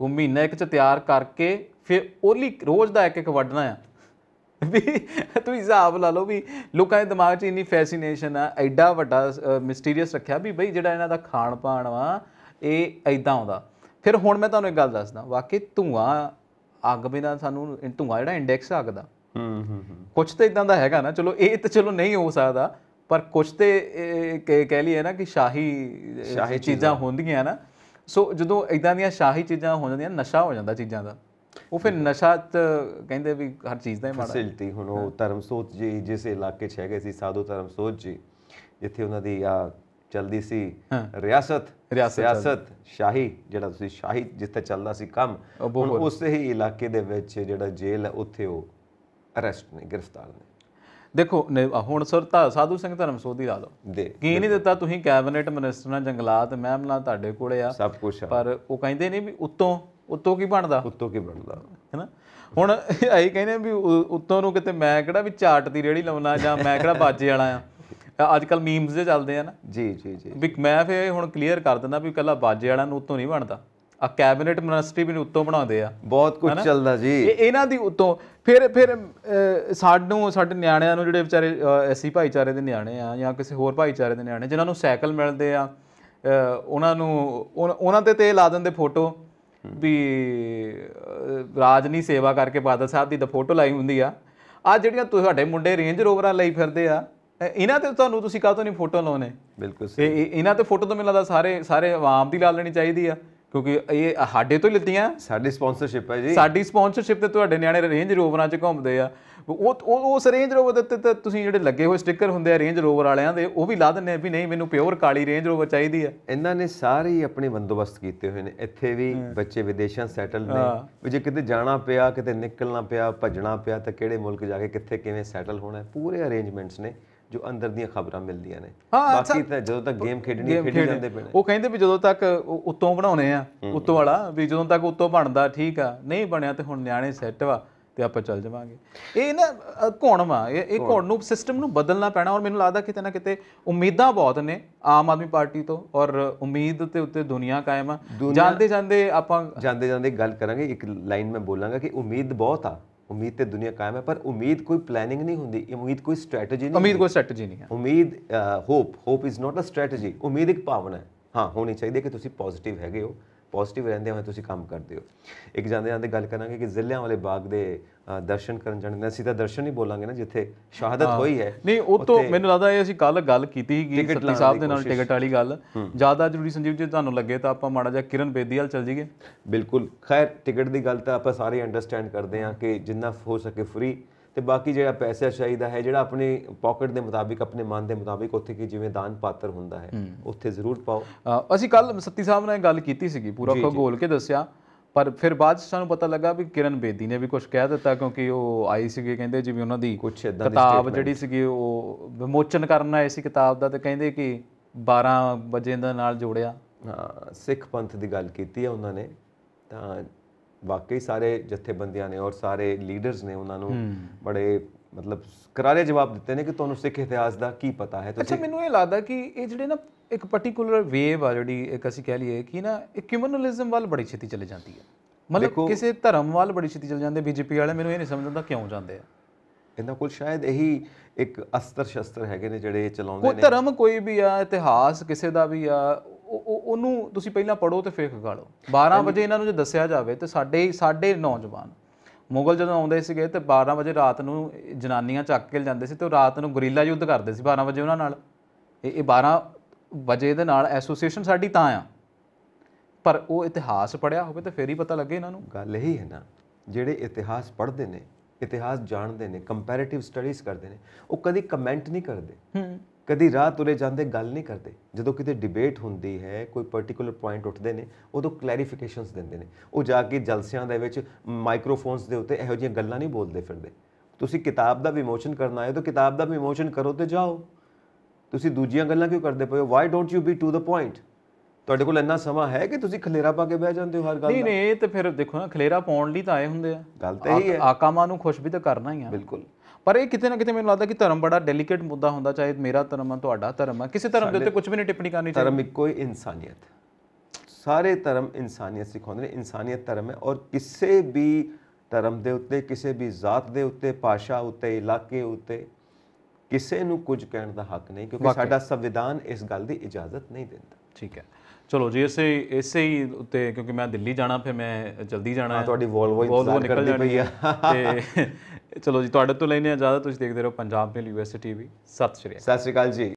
Speaker 2: ਉਹ ਮਹੀਨਾ ਇੱਕ ਚ ਤਿਆਰ ਕਰਕੇ ਫਿਰ ਓਲੀ ਰੋਜ਼ ਦਾ ਇੱਕ ਇੱਕ ਵੱਢਣਾ ਆ ਵੀ ਤੁਸੀਂ ਹਿਸਾਬ ਲਾ ਲਓ ਵੀ ਲੋਕਾਂ ਦੇ ਦਿਮਾਗ 'ਚ ਇੰਨੀ ਫੈਸੀਨੇਸ਼ਨ ਆ ਐਡਾ ਵੱਡਾ ਮਿਸਟੀਰੀਅਸ ਰੱਖਿਆ ਵੀ ਬਈ ਜਿਹੜਾ ਇਹਨਾਂ ਦਾ ਖਾਣ ਪਾਣ ਵਾ ਇਹ ਐਦਾਂ ਆਉਂਦਾ ਫਿਰ ਹੁਣ ਮੈਂ ਤੁਹਾਨੂੰ ਇੱਕ ਗੱਲ ਦੱਸਦਾ ਵਾਕਈ ਧੂਆਂ ਅੱਗ ਬਿਨਾ ਸਾਨੂੰ ਧੂਆਂ ਜਿਹੜਾ ਇੰਡੈਕਸ ਆਗਦਾ ਹੂੰ ਹੂੰ ਹੂੰ ਕੁਝ ਤਾਂ ਇਦਾਂ ਦਾ ਹੈਗਾ ਨਾ ਚਲੋ ਇਹ ਤਾਂ ਚਲੋ ਨਹੀਂ ਹੋ ਸਕਦਾ ਪਰ ਕੁਝ ਤੇ ਕਹਿ ਲਈਏ ਨਾ ਕਿ ਸ਼ਾਹੀ ਸ਼ਾਹੀ ਚੀਜ਼ਾਂ ਹੁੰਦੀਆਂ ਨਾ ਸੋ ਜਦੋਂ ਇਦਾਂ ਦੀਆਂ ਸ਼ਾਹੀ ਚੀਜ਼ਾਂ ਹੋ ਜਾਂਦੀਆਂ ਨਸ਼ਾ ਹੋ ਜਾਂਦਾ ਚੀਜ਼ਾਂ ਦਾ
Speaker 1: ਉਹ ਫਿਰ ਨਸ਼ਾ ਕਹਿੰਦੇ ਵੀ ਹਰ ਚੀਜ਼ ਦਾ ਹੀ ਮਾੜਾ ਫੈਸਿਲਿਟੀ ਹੁਣ ਉਹ ਧਰਮਸੋਤ ਜੀ ਜਿਸ ਇਲਾਕੇ 'ਚ ਹੈਗੇ ਸੀ ਸਾਧੂ ਧਰਮਸੋਤ ਜੀ ਜਿੱਥੇ ਉਹਨਾਂ ਦੀ ਆ ਚਲਦੀ ਸੀ ਰਿਆਸਤ ਰਿਆਸਤ ਸ਼ਾਹੀ ਜਿਹੜਾ ਤੁਸੀਂ ਸ਼ਾਹੀ ਜਿੱਥੇ ਚੱਲਦਾ ਸੀ ਕੰਮ ਹੁਣ ਉਸੇ ਹੀ ਇਲਾਕੇ ਦੇ ਵਿੱਚ ਜਿਹੜਾ ਜੇਲ੍ਹ ਹੈ ਉੱਥੇ ਉਹ ਅਰੈਸਟ ਨੇ ਗ੍ਰਿਫਤਾਰ ਨੇ ਦੇਖੋ ਹੁਣ ਸਰ ਸਾਧੂ ਸਿੰਘ ਧਰਮਸੋਧੀ ਲਾ ਲਓ
Speaker 2: ਕੀ ਨਹੀਂ ਦਿੱਤਾ ਤੁਸੀਂ ਕੈਬਨਿਟ ਮਿਨਿਸਟਰ ਨਾਲ ਜੰਗਲਾਤ ਮਹਿਮਲਾ ਤੁਹਾਡੇ ਕੋਲੇ ਆ ਸਭ ਕੁਝ ਪਰ ਉਹ ਕਹਿੰਦੇ ਨਹੀਂ ਵੀ ਉਤੋਂ ਉੱਤੋਂ ਕੀ ਬਣਦਾ ਉੱਤੋਂ ਕੀ ਬਣਦਾ ਹੈਨਾ ਹੁਣ ਆਈ ਕਹਿੰਦੇ ਵੀ ਉੱਤੋਂ ਨੂੰ ਕਿਤੇ ਮੈਂ ਕਿਹੜਾ ਵੀ ਚਾਟ ਦੀ ਰੇੜੀ ਲਾਉਣਾ ਜਾਂ ਮੈਂ ਕਿਹੜਾ ਬਾਜੇ ਵਾਲਾ ਆ ਅੱਜ ਕੱਲ ਮੀਮਸ ਦੇ ਚੱਲਦੇ ਆ ਨਾ ਜੀ ਜੀ ਜੀ ਵੀ ਮੈਂ ਫੇ ਹੁਣ ਕਲੀਅਰ ਕਰ ਦਿੰਦਾ ਵੀ ਕੱਲਾ ਬਾਜੇ ਵਾਲਾ ਨੂੰ ਉੱਤੋਂ ਨਹੀਂ ਬਣਦਾ ਆ ਕੈਬਨਿਟ ਮਿਨਿਸਟਰੀ ਵੀ ਉੱਤੋਂ ਬਣਾਉਂਦੇ ਆ ਬਹੁਤ ਕੁਝ ਚੱਲਦਾ ਜੀ ਇਹਨਾਂ ਦੀ ਉੱਤੋਂ ਫਿਰ ਫਿਰ ਸਾਡੂ ਸਾਡੇ ਨਿਆਣਿਆਂ ਨੂੰ ਜਿਹੜੇ ਵਿਚਾਰੇ ਐਸੀ ਭਾਈਚਾਰੇ ਦੇ ਨਿਆਣੇ ਆ ਜਾਂ ਕਿਸੇ ਹੋਰ ਭਾਈਚਾਰੇ ਦੇ ਨਿਆਣੇ ਜਿਨ੍ਹਾਂ ਨੂੰ ਸਾਈਕਲ ਮਿਲਦੇ ਆ ਉਹਨਾਂ ਨੂੰ ਉਹਨਾਂ ਤੇ ਤੇ ਲਾ ਦਿੰਦੇ ਫੋਟੋ ਵੀ ਰਾਜ ਨਹੀਂ ਸੇਵਾ ਕਰਕੇ ਬਾਦਲ ਸਾਹਿਬ ਦੀ ਤਾਂ ਫੋਟੋ ਲਾਈ ਹੁੰਦੀ ਆ ਆ ਜਿਹੜੀਆਂ ਤੁਹਾਡੇ ਮੁੰਡੇ ਰੇਂਜ ਰੋਵਰਾਂ ਲਈ ਫਿਰਦੇ ਆ ਇਹਨਾਂ ਤੇ ਤੁਹਾਨੂੰ ਤੁਸੀਂ ਕਾਹ ਤੋਂ ਨਹੀਂ ਫੋਟੋ ਲਾਉਣੇ ਬਿਲਕੁਲ ਸਹੀ ਇਹਨਾਂ ਤੇ ਫੋਟੋ ਤਾਂ ਮਿਲਦਾ ਸਾਰੇ ਸਾਰੇ ਆਵਾਮ ਦੀ ਲਾ ਲੈਣੀ ਚਾਹੀਦੀ ਆ ਕਿਉਂਕਿ ਇਹ ਸਾਡੇ ਤੋਂ ਹੀ ਲਿੱਤੀਆਂ ਸਾਡੀ ਸਪਾਂਸਰਸ਼ਿਪ ਹੈ ਜੀ ਸਾਡੀ ਸਪਾਂਸਰਸ਼ਿਪ ਤੇ ਤੁਹਾਡੇ ਨਿਆਣੇ ਰੇਂਜ ਰੋਵਰਾਂ 'ਚ ਘੁੰਮਦੇ ਆ ਉਹ ਉਹ ਉਸ ਰੇਂਜ ਰੋਵਰ ਦੇ ਤੇ ਤੁਸੀਂ ਜਿਹੜੇ ਲੱਗੇ ਹੋਏ ਸਟicker ਹੁੰਦੇ ਆ ਰੇਂਜ ਰੋਵਰ ਵਾਲਿਆਂ ਦੇ ਉਹ ਵੀ ਲਾ
Speaker 1: ਦਿੰਨੇ ਆ ਵੀ ਨਹੀਂ ਮੈਨੂੰ ਪਿਓਰ ਕਾਲੀ ਰੇਂਜ ਰੋਵਰ ਚਾਹੀਦੀ ਆ ਇਹਨਾਂ ਨੇ ਸਾਰੇ ਹੀ ਆਪਣੇ ਬੰਦੋਬਸਤ ਕੀਤੇ ਹੋਏ ਨੇ ਇੱਥੇ ਵੀ ਬੱਚੇ ਵਿਦੇਸ਼ਾਂ ਸੈਟਲ ਨੇ ਵੀ ਜੇ ਕਿਤੇ ਜਾਣਾ ਪਿਆ ਕਿਤੇ ਨਿਕਲਣਾ ਪਿਆ ਭੱਜਣਾ ਪਿਆ ਤਾਂ ਕਿਹੜੇ ਮੁਲਕ ਜਾ ਕੇ ਕਿੱਥੇ ਕਿਵੇਂ ਸੈਟਲ ਹੋਣਾ ਪੂਰੇ ਅਰੇਂਜਮੈਂਟਸ ਨੇ ਜੋ ਅੰਦਰ ਦੀਆਂ ਖਬਰਾਂ ਮਿਲਦੀਆਂ ਨੇ ਬਾਕੀ ਤਾਂ ਜਦੋਂ ਤੱਕ ਗੇਮ ਖੇਡਣੀ ਹੈ ਖੇਡੀ ਜਾਂਦੇ ਪਏ
Speaker 2: ਉਹ ਕਹਿੰਦੇ ਵੀ ਜਦੋਂ ਤੱਕ ਉੱਤੋਂ ਬਣਾਉਣੇ ਆ ਉੱਤੋਂ ਵਾਲਾ ਵੀ ਜਦੋਂ ਤੱਕ ਉੱਤੋਂ ਬਣਦਾ ਠੀਕ ਆ ਨਹੀਂ ਬਣਿਆ ਤੇ ਹੁਣ ਨਿਆਣੇ ਸੈੱਟ ਵਾ ਤੇ ਆਪਾਂ ਚੱਲ ਜਾਵਾਂਗੇ ਇਹ ਨਾ ਘੋਣਵਾ ਇਹ ਘੋਣ ਨੂੰ ਸਿਸਟਮ ਨੂੰ ਬਦਲਣਾ ਪੈਣਾ ਔਰ ਮੈਨੂੰ ਲੱਗਦਾ ਕਿਤੇ ਨਾ ਕਿਤੇ ਉਮੀਦਾਂ
Speaker 1: ਬਹੁਤ ਨੇ ਆਮ ਆਦਮੀ ਪਾਰਟੀ ਤੋਂ ਔਰ ਉਮੀਦ ਤੇ ਉੱਤੇ ਦੁਨੀਆ ਕਾਇਮ ਆ ਜਾਂਦੇ ਜਾਂਦੇ ਆਪਾਂ ਜਾਂਦੇ ਜਾਂਦੇ ਗੱਲ ਕਰਾਂਗੇ ਇੱਕ ਲਾਈਨ ਮੈਂ ਬੋਲਾਂਗਾ ਕਿ ਉਮੀਦ ਬਹੁਤ ਆ ਉਮੀਦ ਤੇ ਦੁਨੀਆ ਕਾਇਮ ਹੈ ਪਰ ਉਮੀਦ ਕੋਈ ਪਲੈਨਿੰਗ ਨਹੀਂ ਹੁੰਦੀ ਉਮੀਦ ਕੋਈ ਸਟ੍ਰੈਟਜੀ ਨਹੀਂ ਉਮੀਦ ਕੋਈ ਸਟ੍ਰੈਟਜੀ ਨਹੀਂ ਹੈ ਉਮੀਦ hope hope is not a strategy ਉਮੀਦ ਇੱਕ ਭਾਵਨਾ ਹੈ ਹਾਂ ਹੋਣੀ ਚਾਹੀਦੀ ਹੈ ਕਿ ਤੁਸੀਂ ਪੋਜ਼ਿਟਿਵ ਹੈਗੇ ਹੋ ਪੋਜ਼ਿਟਿਵ ਰਹਿੰਦੇ ਹੋਏ ਤੁਸੀਂ ਕੰਮ ਕਰਦੇ ਹੋ ਇੱਕ ਜਾਂਦੇ ਜਾਂਦੇ ਗੱਲ ਕਰਾਂਗੇ ਕਿ ਜ਼ਿਲ੍ਹਿਆਂ ਵਾਲੇ ਬਾਗ ਦੇ ਦਰਸ਼ਨ ਕਰਨ ਜਾਣ ਅਸੀਂ ਸਿੱਧਾ ਦਰਸ਼ਨ ਹੀ ਬੋਲਾਂਗੇ ਨਾ ਜਿੱਥੇ ਸ਼ਹਾਦਤ ਹੋਈ ਹੈ ਨਹੀਂ ਉਹ ਤੋਂ ਮੈਨੂੰ
Speaker 2: ਲੱਗਦਾ ਇਹ ਅਸੀਂ ਕੱਲ ਗੱਲ ਕੀਤੀ ਸੀਗੀ ਸਤੀ ਸਾਹਿਬ ਦੇ ਨਾਲ ਟਿਕਟ ਵਾਲੀ
Speaker 1: ਗੱਲ ਜਿਆਦਾ ਜ਼ਰੂਰੀ ਸੰਜੀਵ ਜੀ ਤੁਹਾਨੂੰ ਲੱਗੇ ਤਾਂ ਆਪਾਂ ਮਾੜਾ ਜਿਹਾ ਕਿਰਨ ਬੇਦੀ ਹਾਲ ਚੱਲ ਜੀਗੇ ਬਿਲਕੁਲ ਖੈਰ ਟਿਕਟ ਦੀ ਗੱਲ ਤਾਂ ਆਪਾਂ ਸਾਰੇ ਅੰਡਰਸਟੈਂਡ ਕਰਦੇ ਹਾਂ ਕਿ ਜਿੰਨਾ ਹੋ ਸਕੇ ਫ੍ਰੀ ਤੇ ਬਾਕੀ ਜਿਹੜਾ ਪੈਸਾ ਚਾਹੀਦਾ ਹੈ ਜਿਹੜਾ ਆਪਣੇ ਪਾਕਟ ਦੇ ਮੁਤਾਬਿਕ ਆਪਣੇ ਮਨ ਦੇ ਮੁਤਾਬਿਕ ਉੱਥੇ ਕੀ ਜਿਵੇਂ ਦਾਨ ਪਾਤਰ ਹੁੰਦਾ ਹੈ ਉੱਥੇ ਜ਼ਰੂਰ ਪਾਓ ਅਸੀਂ ਕੱਲ ਸੱਤੀ ਸਾਹਿਬ ਨਾਲ ਗੱਲ ਕੀਤੀ ਸੀਗੀ ਪੂਰਾ ਖਗੋਲ
Speaker 2: ਕੇ ਦੱਸਿਆ ਪਰ ਫਿਰ ਬਾਅਦ ਸਾਨੂੰ ਪਤਾ ਲੱਗਾ ਵੀ ਕਿਰਨ ਬੇਦੀ ਨੇ ਵੀ ਕੁਝ ਕਹਿ ਦਿੱਤਾ ਕਿਉਂਕਿ ਉਹ ਆਈ
Speaker 1: ਸੀਗੇ ਕਹਿੰਦੇ ਜਿਵੇਂ ਉਹਨਾਂ ਦੀ ਕੁਝ ਇਦਾਂ ਦੀ ਕਿਤਾਬ ਜਿਹੜੀ
Speaker 2: ਸੀਗੀ ਉਹ ਵਿਮੋਚਨ ਕਰਨ ਆਏ ਸੀ ਕਿਤਾਬ ਦਾ ਤੇ ਕਹਿੰਦੇ
Speaker 1: ਕਿ 12 ਵਜੇ ਦਾ ਨਾਲ ਜੋੜਿਆ ਹਾਂ ਸਿੱਖ ਪੰਥ ਦੀ ਗੱਲ ਕੀਤੀ ਹੈ ਉਹਨਾਂ ਨੇ ਤਾਂ ਵਾਕਈ ਸਾਰੇ ਜਥੇਬੰਦੀਆਂ ਨੇ ਔਰ ਸਾਰੇ ਲੀਡਰਸ ਨੇ ਉਹਨਾਂ ਨੂੰ ਬੜੇ ਮਤਲਬ ਕਰਾਰੇ ਜਵਾਬ ਦਿੱਤੇ ਨੇ ਕਿ ਤੁਹਾਨੂੰ ਸਿੱਖ ਇਤਿਹਾਸ ਦਾ ਕੀ ਪਤਾ ਹੈ ਤੁਸੀਂ ਅੱਛਾ ਮੈਨੂੰ ਇਹ ਲੱਗਦਾ ਕਿ ਇਹ ਜਿਹੜੇ ਨਾ ਇੱਕ ਪਾਰਟਿਕੂਲਰ ਵੇਵ ਆ ਜਿਹੜੀ ਇੱਕ ਅਸੀਂ ਕਹਿ ਲਈਏ ਕਿ ਨਾ ਇਹ ਕਮਿਊਨਲਿਜ਼ਮ ਵੱਲ
Speaker 2: ਬੜੀ ਛੇਤੀ ਚਲੇ ਜਾਂਦੀ ਹੈ ਮਤਲਬ ਕਿਸੇ ਧਰਮ ਵੱਲ ਬੜੀ ਛੇਤੀ ਚਲੇ ਜਾਂਦੇ ਬੀਜੇਪੀ ਵਾਲੇ ਮੈਨੂੰ ਇਹ ਨਹੀਂ ਸਮਝ ਆਉਂਦਾ ਕਿਉਂ ਜਾਂਦੇ
Speaker 1: ਆ ਇਹਨਾਂ ਕੋਲ ਸ਼ਾਇਦ ਇਹੀ ਇੱਕ ਅਸਤਰ ਸ਼ਸਤਰ ਹੈਗੇ ਨੇ ਜਿਹੜੇ ਚਲਾਉਂਦੇ ਨੇ ਕੋਈ ਧਰਮ ਕੋਈ
Speaker 2: ਵੀ ਆ ਇਤਿਹਾਸ ਕਿਸੇ ਦਾ ਵੀ ਆ ਉਹਨੂੰ ਤੁਸੀਂ ਪਹਿਲਾਂ ਪੜੋ ਤੇ ਫੇਰ ਖਗਾ ਲਓ 12 ਵਜੇ ਇਹਨਾਂ ਨੂੰ ਜੇ ਦੱਸਿਆ ਜਾਵੇ ਤੇ ਸਾਡੇ ਸਾਡੇ ਨੌਜਵਾਨ ਮੁਗਲ ਜਦੋਂ ਆਉਂਦੇ ਸੀਗੇ ਤੇ 12 ਵਜੇ ਰਾਤ ਨੂੰ ਜਨਾਨੀਆਂ ਚੱਕ ਕੇ ਜਾਂਦੇ ਸੀ ਤੇ ਰਾਤ ਨੂੰ ਗਰੀਲਾ ਯੁੱਧ ਕਰਦੇ ਸੀ 12 ਵਜੇ ਉਹਨਾਂ ਨਾਲ ਇਹ 12 ਵਜੇ ਦੇ ਨਾਲ ਐਸੋਸੀਏਸ਼ਨ ਸਾਡੀ ਤਾਂ ਆ ਪਰ ਉਹ ਇਤਿਹਾਸ
Speaker 1: ਪੜਿਆ ਹੋਵੇ ਤੇ ਫੇਰ ਹੀ ਪਤਾ ਲੱਗੇ ਇਹਨਾਂ ਨੂੰ ਗੱਲ ਇਹੀ ਹੈ ਨਾ ਜਿਹੜੇ ਇਤਿਹਾਸ ਪੜ੍ਹਦੇ ਨੇ ਇਤਿਹਾਸ ਜਾਣਦੇ ਨੇ ਕੰਪੈਰੀਟਿਵ ਸਟੱਡੀਜ਼ ਕਰਦੇ ਨੇ ਉਹ ਕਦੀ ਕਮੈਂਟ ਨਹੀਂ ਕਰਦੇ ਹੂੰ ਕਦੀ ਰਾਹ ਤੁਰੇ ਜਾਂਦੇ ਗੱਲ ਨਹੀਂ ਕਰਦੇ ਜਦੋਂ ਕਿਤੇ ਡਿਬੇਟ ਹੁੰਦੀ ਹੈ ਕੋਈ ਪਾਰਟਿਕੂਲਰ ਪੁਆਇੰਟ ਉੱਠਦੇ ਨੇ ਉਦੋਂ ਕਲੈਰੀਫਿਕੇਸ਼ਨਸ ਦਿੰਦੇ ਨੇ ਉਹ ਜਾ ਕੇ ਜਲਸਿਆਂ ਦੇ ਵਿੱਚ ਮਾਈਕਰੋਫੋਨਸ ਦੇ ਉੱਤੇ ਇਹੋ ਜਿਹੀਆਂ ਗੱਲਾਂ ਨਹੀਂ ਬੋਲਦੇ ਫਿਰਦੇ ਤੁਸੀਂ ਕਿਤਾਬ ਦਾ ਵਿਮੋਚਨ ਕਰਨਾ ਹੈ ਤਾਂ ਕਿਤਾਬ ਦਾ ਵਿਮੋਚਨ ਕਰੋ ਤੇ ਜਾਓ ਤੁਸੀਂ ਦੂਜੀਆਂ ਗੱਲਾਂ ਕਿਉਂ ਕਰਦੇ ਪਏ ਹੋ why don't you be to the point ਤੁਹਾਡੇ ਕੋਲ ਇੰਨਾ ਸਮਾਂ ਹੈ ਕਿ ਤੁਸੀਂ ਖਲੇਰਾ ਪਾ ਕੇ ਬਹਿ ਜਾਂਦੇ ਹੋ ਹਰ ਗੱਲ ਨਹੀਂ ਨਹੀਂ
Speaker 2: ਇਹ ਫਿਰ ਦੇਖੋ ਨਾ ਖਲੇਰਾ ਪਾਉਣ ਲਈ ਤਾਂ ਆਏ ਹੁੰਦੇ ਆ
Speaker 1: ਗੱਲ ਤਾਂ ਇਹੀ ਹੈ ਆਕਾਮਾ ਨੂੰ ਖੁਸ਼ ਵੀ ਤਾਂ ਕਰਨਾ
Speaker 2: ਹੀ ਆ ਬਿਲਕੁਲ ਪਰ ਇਹ ਕਿਤੇ ਨਾ ਕਿਤੇ ਮੈਨੂੰ ਲੱਗਦਾ ਕਿ ਧਰਮ ਬੜਾ ਡੈਲੀਕੇਟ ਮੁੱਦਾ ਹੁੰਦਾ ਚਾਹੇ ਮੇਰਾ ਧਰਮ ਆ ਤੁਹਾਡਾ ਧਰਮ ਆ ਕਿਸੇ ਧਰਮ ਦੇ ਉੱਤੇ ਕੁਝ ਵੀ ਨਹੀਂ ਟਿੱਪਣੀ ਕਰਨੀ ਚਾਹੀਦੀ ਧਰਮ
Speaker 1: ਇੱਕੋ ਹੀ ਇਨਸਾਨੀਅਤ ਸਾਰੇ ਧਰਮ ਇਨਸਾਨੀਅਤ ਸਿਖਾਉਂਦੇ ਨੇ ਇਨਸਾਨੀਅਤ ਧਰਮ ਹੈ ਔਰ ਕਿਸੇ ਵੀ ਧਰਮ ਦੇ ਉੱਤੇ ਕਿਸੇ ਵੀ ਜ਼ਾਤ ਦੇ ਉੱਤੇ ਪਾਸ਼ਾ ਉੱਤੇ ਇਲਾਕੇ ਉੱਤੇ ਕਿਸੇ ਨੂੰ ਕੁਝ ਕਹਿਣ ਦਾ ਹੱਕ ਨਹੀਂ ਕਿਉਂਕਿ ਸਾਡਾ ਸੰਵਿਧਾਨ ਇਸ ਗੱਲ ਦੀ ਇਜਾਜ਼ਤ ਨਹੀਂ ਦਿੰਦਾ ਠੀਕ ਹੈ ਚਲੋ ਜੀ ਇਸੇ ਇਸੇ ਹੀ ਉੱਤੇ ਕਿਉਂਕਿ ਮੈਂ
Speaker 2: ਦਿੱਲੀ ਜਾਣਾ ਫਿਰ ਮੈਂ ਜਲਦੀ ਜਾਣਾ ਹੈ ਤੁਹਾਡੀ ਵੋਲਵੋ ਇੰਤਜ਼ਾਰ ਕਰਦੀ ਪਈ ਆ ਤੇ ਚਲੋ ਜੀ ਤੁਹਾਡੇ ਤੋਂ ਲੈਨੇ ਆ ਜ਼ਿਆਦਾ ਤੁਸੀਂ ਦੇਖਦੇ ਰਹੋ ਪੰਜਾਬ ਮੇਲ ਯੂਐਸਟੀਵੀ ਸਤਿ ਸ਼੍ਰੀ ਅਕਾਲ ਸਤਿ ਸ਼੍ਰੀ ਅਕਾਲ ਜੀ